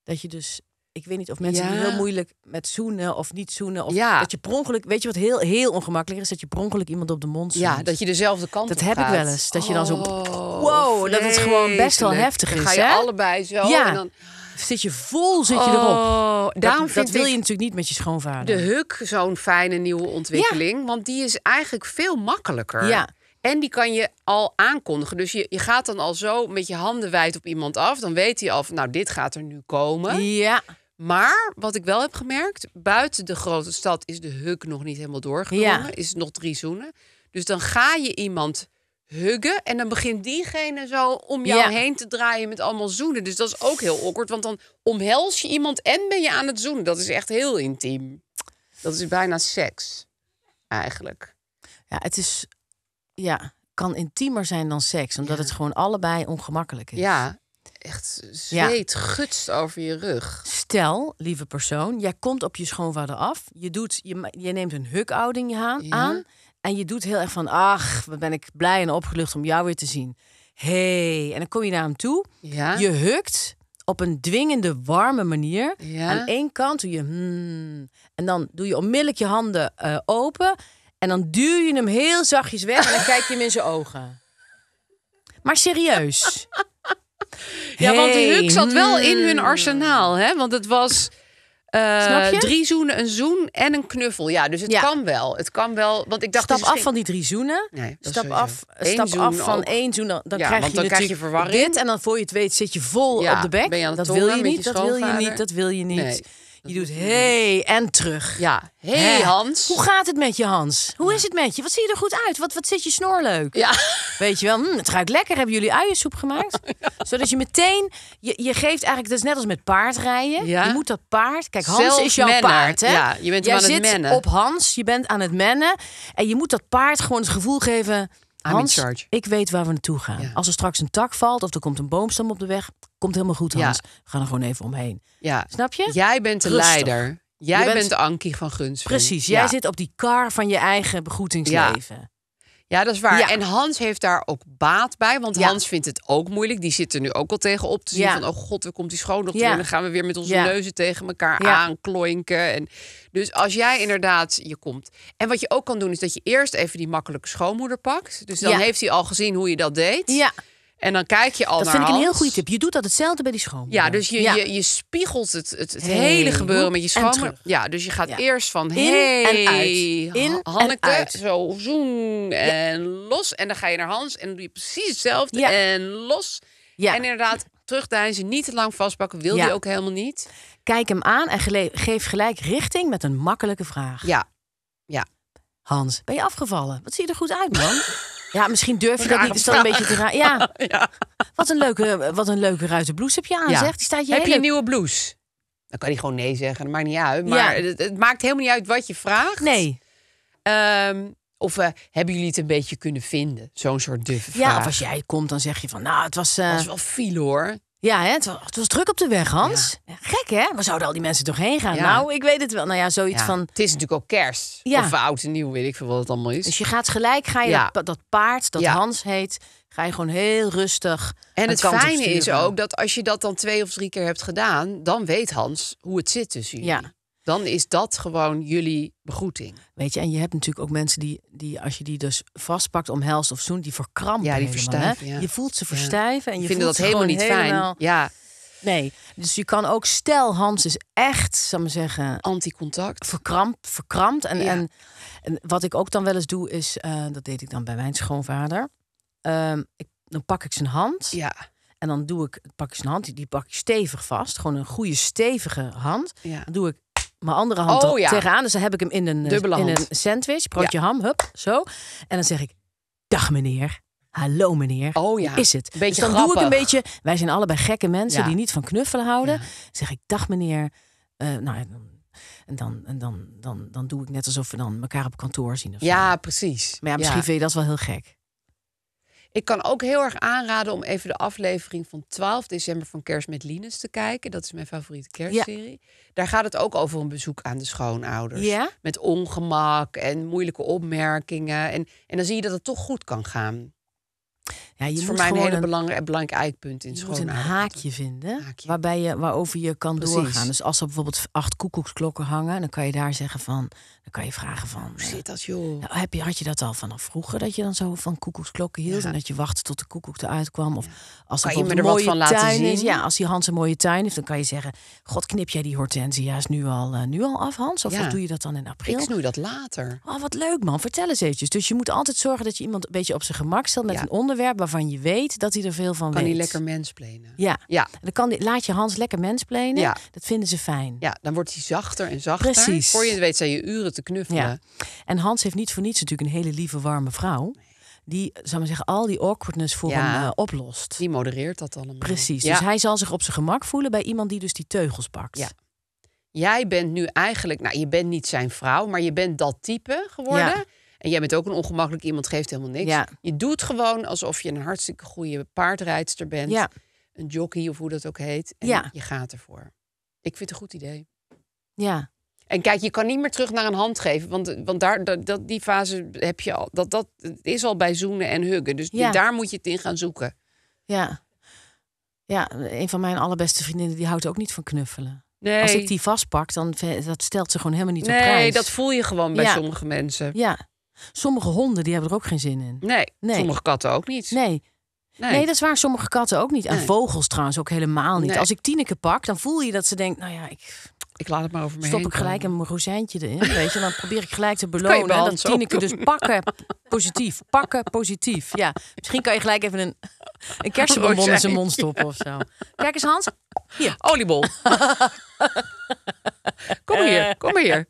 Dat je dus. Ik weet niet of mensen heel moeilijk met zoenen of niet zoenen. Of dat je per Weet je wat heel, heel ongemakkelijk is? Dat je per iemand op de mond zoent. Ja, dat je dezelfde kant dat op gaat. Dat heb ik wel eens. Dat je dan zo. Oh, wow, dat het gewoon best wel heftig is. Dan ga je hè? allebei zo. Ja. En dan, Zit je vol, zit je erop. Oh, daarom dat, wil je natuurlijk niet met je schoonvader. De huk zo'n fijne nieuwe ontwikkeling. Want die is eigenlijk veel makkelijker. Ja. En die kan je al aankondigen. Dus je, je gaat dan al zo met je handen wijd op iemand af. Dan weet hij al van, nou, dit gaat er nu komen. Ja. Maar wat ik wel heb gemerkt, buiten de grote stad is de huk nog niet helemaal doorgekomen. Ja. Is nog drie zoenen. Dus dan ga je iemand huggen. En dan begint diegene zo om jou heen te draaien met allemaal zoenen. Dus dat is ook heel awkward. Want dan omhels je iemand en ben je aan het zoenen. Dat is echt heel intiem. Dat is bijna seks, eigenlijk. Ja, het is... Ja, kan intiemer zijn dan seks. Omdat het gewoon allebei ongemakkelijk is. Ja, echt zweet gutst over je rug. Stel, lieve persoon, jij komt op je schoonvader af. Je, doet, je, je neemt een hukouding aan, ja. aan. En je doet heel erg van, ach, wat ben ik blij en opgelucht om jou weer te zien. hey. en dan kom je naar hem toe. Ja. Je hukt op een dwingende, warme manier. Ja. Aan één kant doe je, hmm, en dan doe je onmiddellijk je handen eh, open. En dan duw je hem heel zachtjes weg en dan kijk je hem in zijn ogen. Maar serieus. ja, want de huk zat wel in hun hmm. arsenaal, hè? Want het was eh, je? drie zoenen, een zoen en een knuffel. Ja, dus het kan wel. Het kan wel. Want ik dacht. Stap dus af van die drie zoenen. Nee, stap af, stap af van één zoen. Dan, dan krijg je dan krijg je verwarring. Dit en dan voor je het weet zit je vol op de bek. dat wil je niet. Dat wil je niet. Dat wil je niet. Je doet hey en terug. Ja, hey, Hans. Hoe gaat het met je Hans? Hoe is het met je? Wat zie je er goed uit? Wat, wat zit je snor leuk? Ja. Weet je wel, hm, het ruikt lekker. Hebben jullie uiensoep gemaakt? Zodat je meteen, je, je geeft eigenlijk, dat is net als met paardrijden. Ja. Je moet dat paard, kijk Hans is jouw paard. Hè? Ja, je bent Jij aan het mennen. op Hans, je bent aan het mennen. En je moet dat paard gewoon het gevoel geven... Hans, ik weet waar we naartoe gaan. Als er straks een tak valt of er komt een boomstam op de weg, Komt helemaal goed, Hans. We gaan er gewoon even omheen. Ja. Snap je? Jij bent de leider. Jij bent... de Ankie van Gunsven. Precies. Jij zit op die kar van je eigen begroetingsleven. Ja. dat is waar. En Hans heeft daar ook baat bij. Want Hans vindt het ook moeilijk. Die zit er nu ook al tegen op te zien. Van, oh god, we komt die nog Ja. En dan gaan we weer met onze neuzen tegen elkaar aankloinken. En dus als jij inderdaad je komt... En wat je ook kan doen, is dat je eerst even die makkelijke schoonmoeder pakt. Dus dan heeft hij al gezien hoe je dat deed. Ja. En dan kijk je al dat naar. Dat vind ik een heel goede tip. Je doet dat hetzelfde bij die schoon. Ja, dus je, je, je spiegelt het, het, hele gebeuren met je schoonmoeder. Ja, dus je gaat eerst van heel hey, In Hanneke, zo zoen en los. En dan ga je naar Hans en doe je precies hetzelfde en los. En inderdaad, terugdijzen, niet te lang vastpakken, wil je ook helemaal niet. Kijk hem aan en geef gelijk richting met een makkelijke vraag. Ja, ja. Hans, ben je afgevallen? Wat zie je er goed uit, man? Ja, misschien durf je dat niet. Is dat een beetje te raar? Ja. Wat een leuke, wat een leuke ruiten blouse heb je aan, ja. zeg. Die staat je heb je een nieuwe blouse? Dan kan hij gewoon nee zeggen. Dat maakt niet uit. Maar het, maakt helemaal niet uit wat je vraagt. Nee. Ehm, of eh, hebben jullie het een beetje kunnen vinden? Zo'n soort Ja, als jij komt, dan zeg je van... Nou, het was... Het eh, was wel viel hoor. Ja, hè? Het, was, druk op de weg, Hans. Gek, hè? Waar zouden al die mensen toch heen gaan? Nou, ik weet het wel. Nou ja, zoiets van... Het is natuurlijk ook kerst. Of oud en nieuw, weet ik veel wat het allemaal is. Dus je gaat gelijk, ga je dat, paard, dat Hans heet... ga je gewoon heel rustig En het fijne is ook dat als je dat dan twee of drie keer hebt gedaan... dan weet Hans hoe het zit tussen jullie. Ja dan is dat gewoon jullie begroeting. Weet je, en je hebt natuurlijk ook mensen die, die als je die dus vastpakt, omhelst of zoen, die verkrampen. Ja, die verstijven. Je voelt ze verstijven en je vindt dat helemaal niet fijn. Ja. Nee, dus je kan ook, stel Hans is echt, zou maar zeggen, anti-contact. Verkrampt, En, en, en, wat ik ook dan wel eens doe, is, eh, dat deed ik dan bij mijn schoonvader. Ehm, ik, dan pak ik zijn hand. Ja. En dan doe ik, pak ik zijn hand, die, die pak ik stevig vast. Gewoon een goede, stevige hand. Ja. Dan doe ik mijn andere hand oh, tegenaan. Dus dan heb ik hem in een, eh, in een sandwich, broodje ham, hup, zo. En dan zeg ik, dag meneer. Hallo meneer, oh ja. is het? Beetje dus dan grappig. doe ik een beetje. Wij zijn allebei gekke mensen die niet van knuffelen houden. Zeg ik, dag meneer. Eh, nou, en dan, en dan, dan, dan doe ik net alsof we dan elkaar op kantoor zien. ja, precies. Maar ja, misschien vind je dat wel heel gek. Ik kan ook heel erg aanraden om even de aflevering van 12 december van Kerst met Linus te kijken. Dat is mijn favoriete kerstserie. Daar gaat het ook over een bezoek aan de schoonouders. Ja? Met ongemak en moeilijke opmerkingen. En, en dan zie je dat het toch goed kan gaan. Ja, je dat is voor mij een hele belangrijk, eikpunt in school. Je moet een haakje vinden haakje. Waarbij je, waarover je kan doorgaan. Dus als er bijvoorbeeld acht koekoeksklokken hangen, dan kan je daar zeggen van... Dan kan je vragen van... Eh, zit dat, joh? Nou, heb je, had je dat al vanaf vroeger, dat je dan zo van koekoeksklokken hield... en dat je wachtte tot de koekoek eruit kwam? Of als kan je me er wat van laten zien? ja, als die Hans een mooie tuin heeft, dan kan je zeggen... God, knip jij die hortensia's nu al, eh, nu al af, Hans? Of, doe je dat dan in april? Ik snoei dat later. Oh, wat leuk, man. Vertel eens eventjes. Dus je moet altijd zorgen dat je iemand een beetje op zijn gemak stelt... met een onderwerp waarvan je weet dat hij er veel van kan weet. Kan hij lekker mensplenen. Ja. ja. Dan kan die, laat je Hans lekker mensplenen. Ja. Dat vinden ze fijn. Ja, dan wordt hij zachter en zachter. Precies. Voor je het weet zijn je uren te knuffelen. En Hans heeft niet voor niets natuurlijk een hele lieve, warme vrouw die, zou maar zeggen, al die awkwardness voor hem eh, oplost. Die modereert dat allemaal. Precies. Dus hij zal zich op zijn gemak voelen bij iemand die dus die teugels pakt. Ja. Jij bent nu eigenlijk, nou, je bent niet zijn vrouw, maar je bent dat type geworden. En jij bent ook een ongemakkelijk iemand, geeft helemaal niks. Je doet gewoon alsof je een hartstikke goede paardrijdster bent. Een jockey of hoe dat ook heet. En je gaat ervoor. Ik vind het een goed idee. Ja. En kijk, je kan niet meer terug naar een hand geven. Want, want daar, dat, die fase heb je al. Dat, dat is al bij zoenen en huggen. Dus daar moet je het in gaan zoeken. Ja. Ja, een van mijn allerbeste vriendinnen die houdt ook niet van knuffelen. Als ik die vastpak, dan dat stelt ze gewoon helemaal niet op prijs. Nee, dat voel je gewoon bij sommige mensen. Ja. Sommige honden die hebben er ook geen zin in. Nee, sommige katten ook niet. Nee. Nee. dat is waar. Sommige katten ook niet. En vogels trouwens ook helemaal niet. Als ik Tineke pak, dan voel je dat ze denkt... nou ja, ik, ik laat het maar over me Stop heen. Stop ik gelijk een rozijntje erin, weet je. Dan probeer ik gelijk te belonen. Dat, dat Tineke dus pakken, positief. Pakken, positief. Ja, misschien kan je gelijk even een, een in zijn mond stoppen of zo. Kijk eens Hans. Hier. Oliebol. kom hier, eh. kom hier.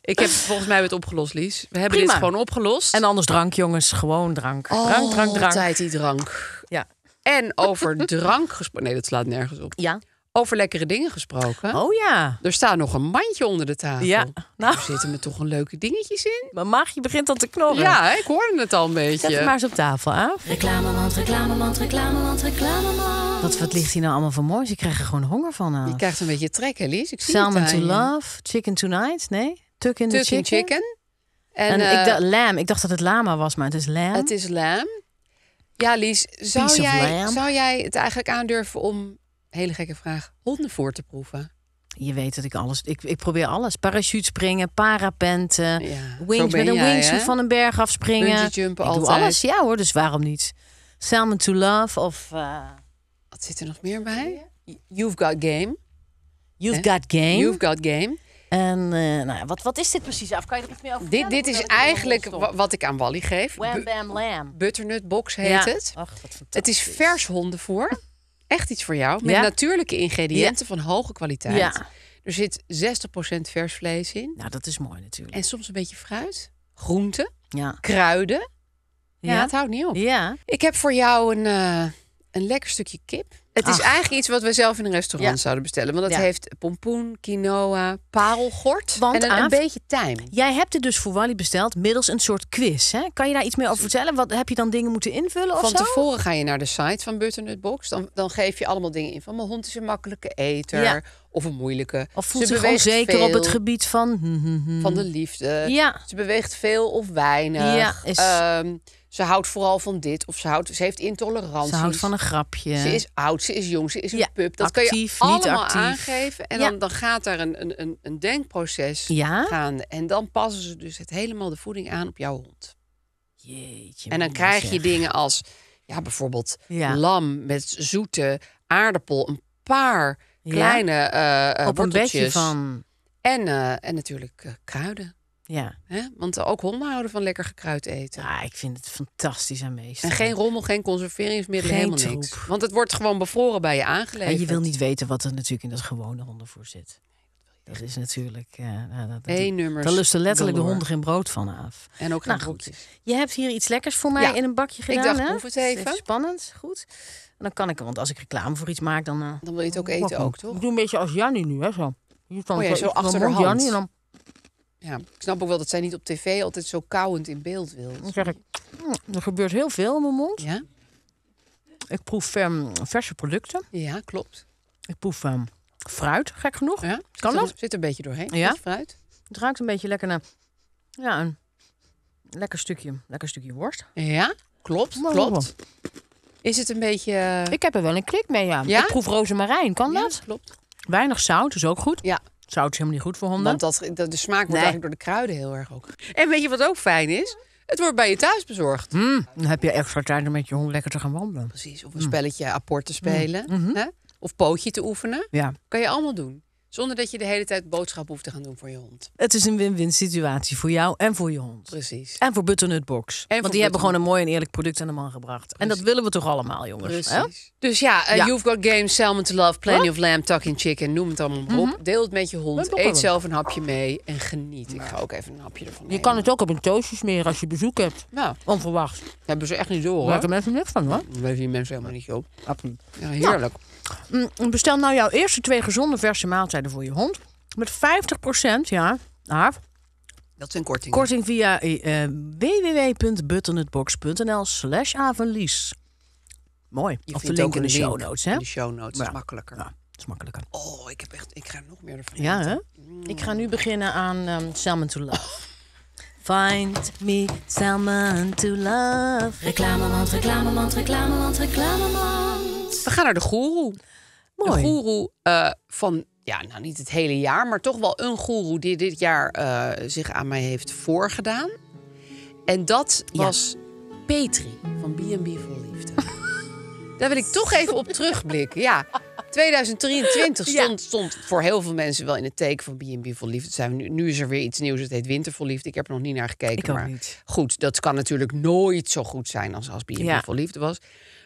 Ik heb volgens mij het opgelost, Lies. We hebben dit gewoon opgelost. En anders drank, jongens. Gewoon drank. drank, drank, drank. Altijd die drank. Ja. En over drank gesproken. Nee, dat slaat nergens op. Ja. Over lekkere dingen gesproken. Oh ja. Er staat nog een mandje onder de tafel. Ja. Nou. Er zitten me toch een leuke dingetjes in. Mijn maagje begint al te knorren. Ja, ik hoorde het al een beetje. Zet het maar eens op tafel, af. Reclamemand, reclamemand, reclamemand, reclamemand. Wat, wat ligt hier nou allemaal voor moois? Ik krijg er gewoon honger van. Af. Je krijgt een beetje trek, Lies. Ik zie Salmon to love, chicken tonight, nee? Tuk in Tuck the chicken. chicken. En, ik eh, dacht lam. Ik dacht dat het lama was, maar het is lam. Het is lam. Ja, Lies, zou jij, zou jij het eigenlijk aandurven om hele gekke vraag, honden voor te proeven? Je weet dat ik alles. Ik, ik probeer alles. springen, parapenten, ja, wings met een wings van een berg afspringen. Jumpen, ik altijd. doe alles. Ja hoor, dus waarom niet? Salmon to Love of... Eh, wat zit er nog meer bij? You've Got Game. You've Got Game. You've Got Game. En eh, nou, wat, wat is dit precies af? Kan je er iets meer over Dit, dit is eigenlijk wat ik aan Wally geef. Wham Butternut Box heet het. Ach, wat fantastisch. Het is vers hondenvoer echt iets voor jou. Met natuurlijke ingrediënten van hoge kwaliteit. Ja. Er zit 60% vers vlees in. Nou, dat is mooi natuurlijk. En soms een beetje fruit, groenten, ja. kruiden. Ja, het houdt niet op. Ja. Ik heb voor jou een, eh, een lekker stukje kip. Het is eigenlijk iets wat we zelf in een restaurant zouden bestellen. Want dat heeft pompoen, quinoa, parelgort want en een, beetje tijm. Jij hebt het dus voor Wally besteld middels een soort quiz. Hè? Kan je daar iets meer over vertellen? Wat, heb je dan dingen moeten invullen of Van tevoren ga je naar de site van Butternut Box. Dan, dan geef je allemaal dingen in. Van mijn hond is een makkelijke eter. Of een moeilijke. Of voelt ze zich zeker op het gebied van... Hm, hm, hm. Van de liefde. Ja. Ze beweegt veel of weinig. Ja, ehm, ze houdt vooral van dit. Of ze, houdt, ze heeft intolerantie. Ze houdt van een grapje. Ze is oud, ze is jong, ze is een pup. Dat kan kun je allemaal aangeven. En dan, dan gaat daar een, een, een denkproces gaan. En dan passen ze dus het helemaal de voeding aan op jouw hond. Jeetje. En dan krijg je dingen als ja, bijvoorbeeld lam met zoete aardappel. Een paar kleine uh, van... En, eh, en natuurlijk kruiden. Ja. Want ook honden houden van lekker gekruid eten. Ja, ah, ik vind het fantastisch aan meesten. En geen rommel, geen conserveringsmiddelen, geen helemaal Want het wordt gewoon bevroren bij je aangeleverd. En je wil niet weten wat er natuurlijk in dat gewone hondenvoer zit. Dat is natuurlijk. Ja, eh, nou, dat, Daar lusten letterlijk de honden geen brood van af. En ook geen nou, Goed. Je hebt hier iets lekkers voor mij in een bakje gedaan. Ik dacht, hoef het even. Spannend, goed. En dan kan ik, want als ik reclame voor iets maak, dan. Eh, dan wil je het ook eten, ook, toch? Ik doe een beetje als Jannie nu, hè? Zo. Je kan oh, zo achter de en dan ja, ik snap ook wel dat zij niet op tv altijd zo kauwend in beeld wil. Mm, er gebeurt heel veel in mijn mond. Ja? Ik proef ehm, verse producten. Ja, klopt. Ik proef ehm, fruit, gek genoeg. Kan dat? Zit er een beetje doorheen, ja? fruit. Het ruikt een beetje lekker naar ja, een lekker stukje, lekker stukje worst. Ja, klopt, klopt. Is het een beetje... Eh, ik heb er wel een klik mee, ja. ja? Ik proef rozemarijn, kan ja, dat? klopt. Weinig zout is ook goed. Ja, Zout is helemaal niet goed voor honden. Want dat, de smaak wordt eigenlijk door de kruiden heel erg ook. En weet je wat ook fijn is? Het wordt bij je thuis bezorgd. Hmm, dan heb je extra tijd om met je hond lekker te gaan wandelen. Precies, of een hmm. spelletje apport te hmm. spelen. Hè? Of pootje te oefenen. Ja. Kan je allemaal doen. Zonder dat je de hele tijd boodschap hoeft te gaan doen voor je hond. Het is een win-win situatie voor jou en voor je hond. Precies. En voor Butternut Box. En Want die hebben gewoon een mooi en eerlijk product aan de man gebracht. En dat willen we toch allemaal, jongens? Precies. Dus ja, eh, You've Got Games, Salmon to Love, Plenty of Lamb, Talking Chicken, noem het allemaal op. Mhm. Deel het met je hond, eet zelf een hapje mee en geniet. Ik nou. ga ook even een hapje ervan Je kan het ook op een toosje smeren als je bezoek hebt. Ja. Nou. Onverwacht. Dat hebben ze echt niet door, hoor. Daar mensen niks van, hoor. Daar weten die mensen helemaal niet op. Ja, heerlijk. Mm, bestel nou jouw eerste twee gezonde verse maaltijden voor je hond. Met 50%, ja, Dat is een Korting via uh, eh, eh, www.buttonutbox.nl slash avenlies. Mooi. Je of de link in de show notes, hè? In de show notes, is makkelijker. Ja, is makkelijker. Oh, ik, heb echt, ik ga nog meer ervan Ja, hè? Mm. Ik ga nu beginnen aan um, Salmon to Love. Find me salmon to love. Reclamemand, reclamemand, reclamemand, reclamemand. We gaan naar de goeroe. Mooi. De eh, goeroe van, ja, nou niet het hele jaar, maar toch wel een goeroe die dit jaar eh, zich aan mij heeft voorgedaan. En dat was Petri van B&B voor Liefde. Daar wil ik toch even op terugblikken. Ja, 2023 stond, stond voor heel veel mensen wel in het teken van B&B voor Liefde. nu, nu, is er weer iets nieuws, het heet Winter Vol Liefde. Ik heb er nog niet naar gekeken. maar goed, dat kan natuurlijk nooit zo goed zijn als, als B&B ja. Liefde was.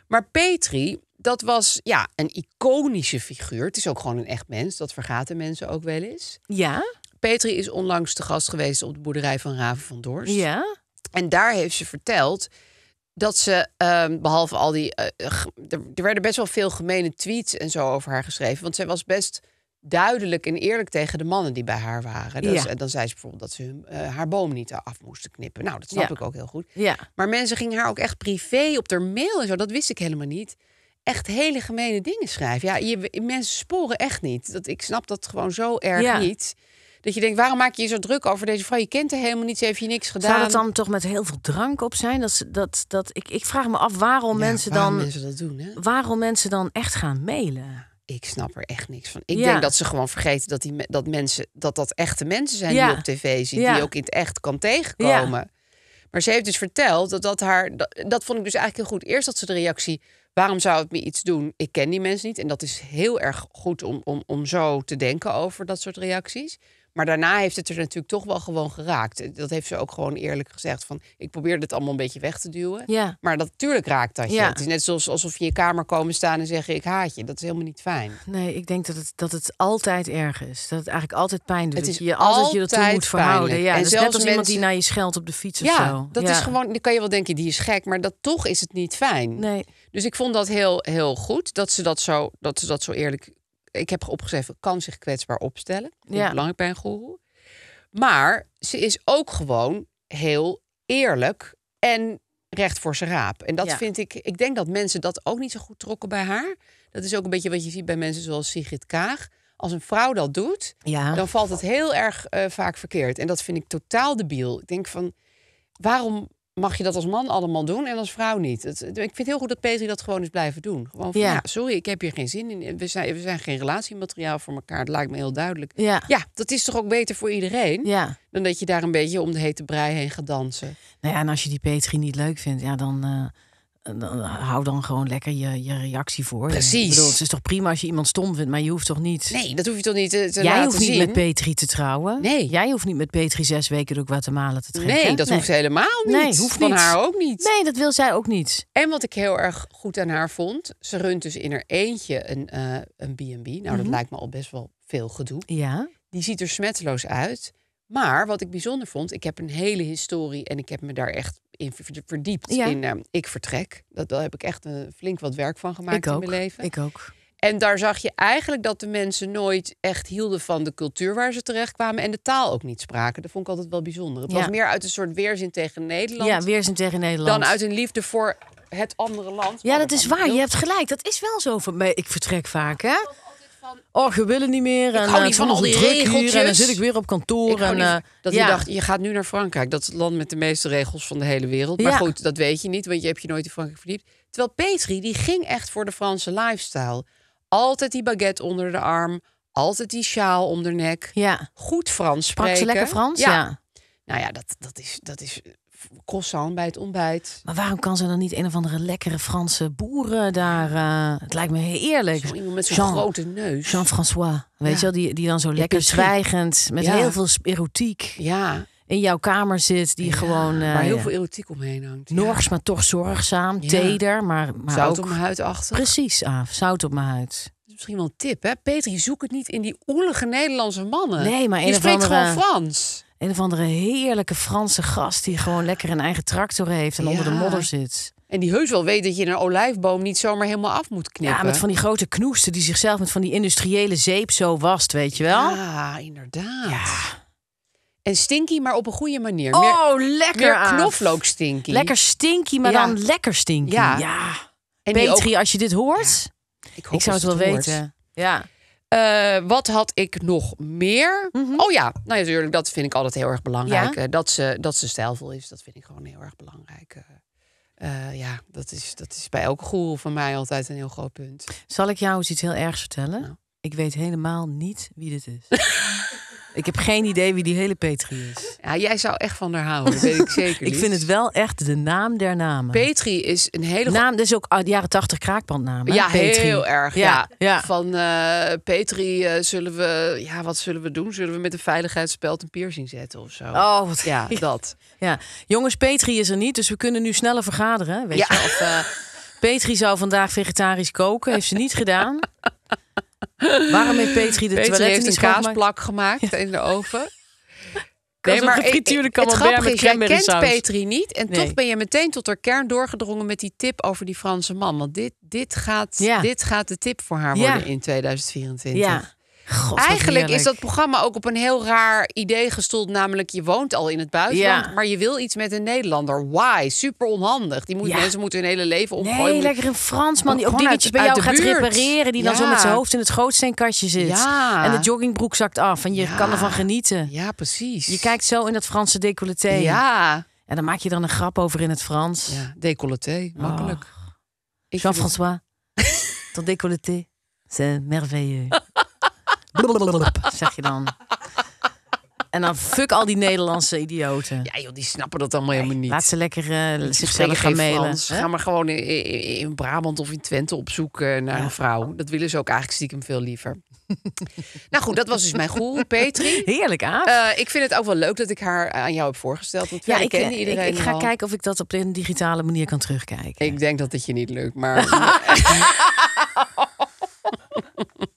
Maar Petri dat was ja, een iconische figuur. Het is ook gewoon een echt mens. Dat vergaten mensen ook wel eens. Ja. Petri is onlangs te gast geweest op de boerderij van Raven van Dorst. Ja. En daar heeft ze verteld dat ze, ehm, behalve al die. Eh, eh, er, werden best wel veel gemene tweets en zo over haar geschreven. Want zij was best duidelijk en eerlijk tegen de mannen die bij haar waren. Dus, ja. En dan zei ze bijvoorbeeld dat ze hun, eh, haar boom niet af moesten knippen. Nou, dat snap ik ook heel goed. Ja. Maar mensen gingen haar ook echt privé op haar mail en zo. Dat wist ik helemaal niet echt hele gemene dingen schrijven. Ja, je, mensen sporen echt niet. Dat, ik snap dat gewoon zo erg niet. Dat je denkt, waarom maak je je zo druk over deze vrouw? Je kent haar helemaal niet, ze heeft je niks gedaan. Zou dat dan toch met heel veel drank op zijn? Dat, dat, dat, ik, ik vraag me af waarom mensen dan... Mensen dat doen, hè? Waarom mensen dan echt gaan mailen? Ik snap er echt niks van. Ik denk dat ze gewoon vergeten dat, die, dat, mensen, dat dat echte mensen zijn die op tv zien, Die ook in het echt kan tegenkomen. Maar ze heeft dus verteld dat dat haar... Dat, dat vond ik dus eigenlijk heel goed. Eerst dat ze de reactie Waarom zou het me iets doen? Ik ken die mensen niet. En dat is heel erg goed om, om, om zo te denken over dat soort reacties. Maar daarna heeft het er natuurlijk toch wel gewoon geraakt. Eh, dat heeft ze ook gewoon eerlijk gezegd. Van, ik probeer het allemaal een beetje weg te duwen. Ja. Maar natuurlijk raakt dat je. Ja. Het is net zoals, alsof je in je kamer komen staan en zeggen ik haat je. Dat is helemaal niet fijn. Nee, ik denk dat het, dat het altijd erg is. Dat het eigenlijk altijd pijn doet. Het is dat je altijd je dat moet verhouden. Ja, en dus zelfs net als iemand die naar je scheldt op de fiets ja, of zo. Dat is gewoon, dan kan je wel denken, die is gek. Maar dat toch is het niet fijn. Nee. Dus ik vond dat heel, heel goed dat ze dat zo, dat ze dat zo eerlijk ik heb opgeschreven, kan zich kwetsbaar opstellen. Heel ja. belangrijk bij een goeroe. Maar ze is ook gewoon heel eerlijk en recht voor zijn raap. En dat vind ik, ik denk dat mensen dat ook niet zo goed trokken bij haar. Dat is ook een beetje wat je ziet bij mensen zoals Sigrid Kaag. Als een vrouw dat doet, dan valt het heel erg eh, vaak verkeerd. En dat vind ik totaal debiel. Ik denk van, waarom mag je dat als man allemaal doen en als vrouw niet. ik vind het heel goed dat Petri dat gewoon eens blijven doen. Gewoon van, ja. Nou, sorry, ik heb hier geen zin in. We zijn, we zijn geen relatiemateriaal voor elkaar, dat lijkt me heel duidelijk. Ja. dat is toch ook beter voor iedereen? Ja. Dan dat je daar een beetje om de hete brei heen gaat dansen. Nou ja, en als je die Petri niet leuk vindt, ja, dan... Eh, hou dan gewoon lekker je, je reactie voor. Precies. Ik bedoel, het is toch prima als je iemand stom vindt, maar je hoeft toch niet... Nee, dat hoef je toch niet te, te Jij hoeft niet met Petri te trouwen. Nee. Jij hoeft niet met Petri zes weken door Guatemala te trekken. Nee, dat hoeft helemaal niet. Nee, hoeft Van haar ook niet. Nee, dat wil zij ook niet. En wat ik heel erg goed aan haar vond... ze runt dus in haar eentje een uh, een B&B. Nou, dat mhm. lijkt me al best wel veel gedoe. Ja. Die ziet er smetteloos uit. Maar wat ik bijzonder vond, ik heb een hele historie en ik heb me daar echt verdiept. In ehm, ik vertrek. Dat, daar heb ik echt een, eh, flink wat werk van gemaakt in mijn leven. Ik ook. En daar zag je eigenlijk dat de mensen nooit echt hielden van de cultuur waar ze terecht kwamen. En de taal ook niet spraken. Dat vond ik altijd wel bijzonder. Het was meer uit een soort weerzin tegen Nederland. Ja, weerzin tegen Nederland. Dan uit een liefde voor het andere land. Ja, dat is waar. Je hebt gelijk. Dat is wel zo. Van, ik vertrek vaak, hè? Oh, we willen niet meer. Ik en, hou eh, niet van al die en dan zit ik weer op kantoor. en, eh, dat je dacht, je gaat nu naar Frankrijk. Dat is het land met de meeste regels van de hele wereld. Maar goed, dat weet je niet, want je hebt je nooit in Frankrijk verdiept. Terwijl Petri, die ging echt voor de Franse lifestyle. Altijd die baguette onder de arm. Altijd die sjaal om de nek. Ja. Goed Frans spreken. Sprak lekker Frans? Ja. ja. Nou ja, dat, dat, is, dat is croissant bij het ontbijt. Maar waarom kan ze dan niet een of andere lekkere Franse boeren daar... Eh, het lijkt me heel eerlijk. iemand met zo'n grote neus. Jean-François, weet je wel? Die, die dan zo lekker zwijgend, met heel veel erotiek... Ja. In jouw kamer zit, die gewoon. Uh, waar heel veel erotiek omheen hangt. Norgs, maar toch zorgzaam, teder, maar. maar zout ook, op mijn huid achter. Precies, af. Zout op mijn huid misschien wel een tip, hè? Peter, je zoekt het niet in die oelige Nederlandse mannen. Nee, maar je spreekt andere... gewoon Frans een of andere heerlijke Franse gast die gewoon lekker een eigen tractor heeft en onder de modder zit. En die heus wel weet dat je een olijfboom niet zomaar helemaal af moet knippen. Ja, met van die grote knoesten die zichzelf met van die industriële zeep zo wast, weet je wel? Ja, inderdaad. Ja. En stinky, maar op een goede manier. Oh, lekker meer knoflook stinky. Lekker stinky, maar dan lekker stinky. Ja. ja. En Petri, als je dit hoort, ik, ik zou het wel weten. Ja. Eh, wat had ik nog meer? Mhm. Oh ja, nou natuurlijk, dat vind ik altijd heel erg belangrijk. Eh, dat, ze, dat ze stijlvol is, dat vind ik gewoon heel erg belangrijk. Eh, ja, dat is, dat is bij elke goeroe van mij altijd een heel groot punt. Zal ik jou eens iets heel ergs vertellen? Nou. Ik weet helemaal niet wie dit is. Ik heb geen idee wie die hele Petri is. Ja, jij zou echt van haar houden, weet ik zeker. ik vind het wel echt de naam der namen. Petri is een hele naam. Dat is ook uit oh, de jaren tachtig kraakbandnaam. Ja, heel erg. Ja, van uh, Petri eh, zullen we, ja, wat zullen we doen? Zullen we met een veiligheidsspeld een piercing zetten of zo? Oh, wat ja, dat. Ja, jongens, Petri is er niet, dus we kunnen nu sneller vergaderen. Weet je, of, eh, Petri zou vandaag vegetarisch koken, heeft ze niet gedaan. Waarom heeft Petri de Petri heeft een kaasplak gemaakt in de oven. Nee, maar jij kent Petri niet en toch ben je meteen tot haar kern doorgedrongen met die tip over die Franse man. Want dit, dit, gaat, dit gaat de tip voor haar worden in 2024. Ja. Eigenlijk is dat programma ook op een heel raar idee gestoeld. Namelijk, je woont al in het buitenland, maar je wil iets met een Nederlander. Why? Super onhandig. Die moet, mensen moeten hun hele leven omhoog. Nee, moet... lekker een Fransman die ook dingetjes bij jou gaat repareren. Die dan zo met zijn hoofd in het grootsteenkastje zit. En de joggingbroek zakt af en je kan ervan genieten. Ja, precies. Je kijkt zo in dat Franse decolleté. Ja. En dan maak je dan een grap over in het Frans. Ja, décolleté, makkelijk. Oh. Jean-François, ton décolleté, c'est merveilleux zeg je dan. En dan fuck al die Nederlandse idioten. Ja, joh, die snappen dat allemaal helemaal niet. Laat ze lekker uh, eh, zichzelf gaan mailen. Ga maar gewoon in, Brabant of in Twente op zoek naar een vrouw. Dat willen ze ook eigenlijk stiekem veel liever. nou goed, dat was dus mijn goeroe, Petri. Heerlijk, aan. Eh, ik vind het ook wel leuk dat ik haar aan jou heb voorgesteld. Want ja, ik, ken eh, iedereen ik, ik ga kijken of ik dat op een digitale manier kan terugkijken. Ik denk dat het je niet lukt, maar...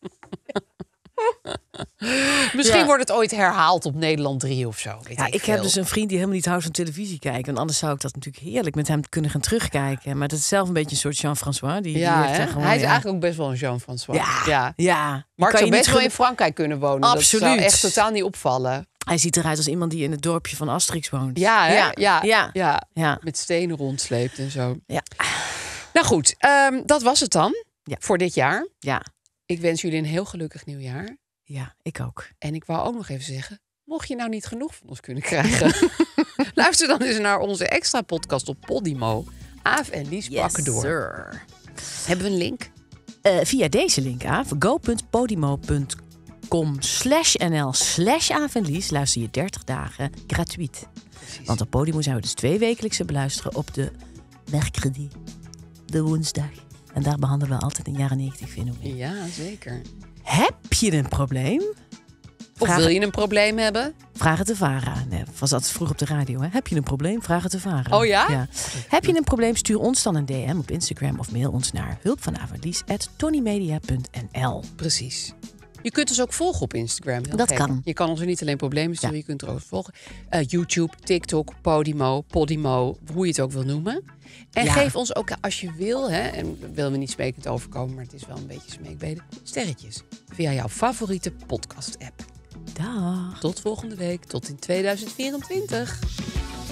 Misschien wordt het ooit herhaald op Nederland 3 of zo. ja, ik, heb dus een vriend die helemaal niet houdt van televisie kijken. En anders zou ik dat natuurlijk heerlijk met hem kunnen gaan terugkijken. Maar dat is zelf een beetje een soort Jean-François. Die, ja, die hij is eigenlijk ook best wel een Jean-François. Ja, ja. Maar kan je best in Frankrijk kunnen wonen. Absoluut. Dat zou echt totaal niet opvallen. Hij ziet eruit als iemand die in het dorpje van Asterix woont. Ja, ja, ja, ja, Met stenen rondsleept en zo. Ja. Nou goed, ehm, dat was het dan voor dit jaar. Ja. Ik wens jullie een heel gelukkig nieuwjaar. Ja, ik ook. En ik wou ook nog even zeggen, mocht je nou niet genoeg van ons kunnen krijgen, luister dan eens naar onze extra podcast op Podimo. Aaf en Lies yes, pakken door. Sir. Hebben we een link? Eh, via deze link, Aaf, go.podimo.com slash nl slash en Lies luister je 30 dagen gratuit. Want op Podimo zijn we dus twee wekelijkse beluisteren op de mercredi, de woensdag. En daar behandelen we altijd een jaren 90 fenomeen. Ja, zeker. Heb je een probleem? Of wil je een probleem hebben? Vraag het de Nee, was dat vroeg op de radio. Hè? Heb je een probleem? Vraag het de Oh ja? ja? Heb je een probleem? Stuur ons dan een DM op Instagram of mail ons naar hulpvanavalies.tonymedia.nl. Precies. Je kunt ons ook volgen op Instagram. Dat kan. Je kan ons er niet alleen problemen sturen, je kunt er ook volgen. Eh, YouTube, TikTok, Podimo, Podimo, hoe je het ook wil noemen. En geef ons ook, als je wil, hè, en wil we niet smekend overkomen, maar het is wel een beetje smeekbeden, sterretjes via jouw favoriete podcast-app. Dag. Tot volgende week, tot in 2024.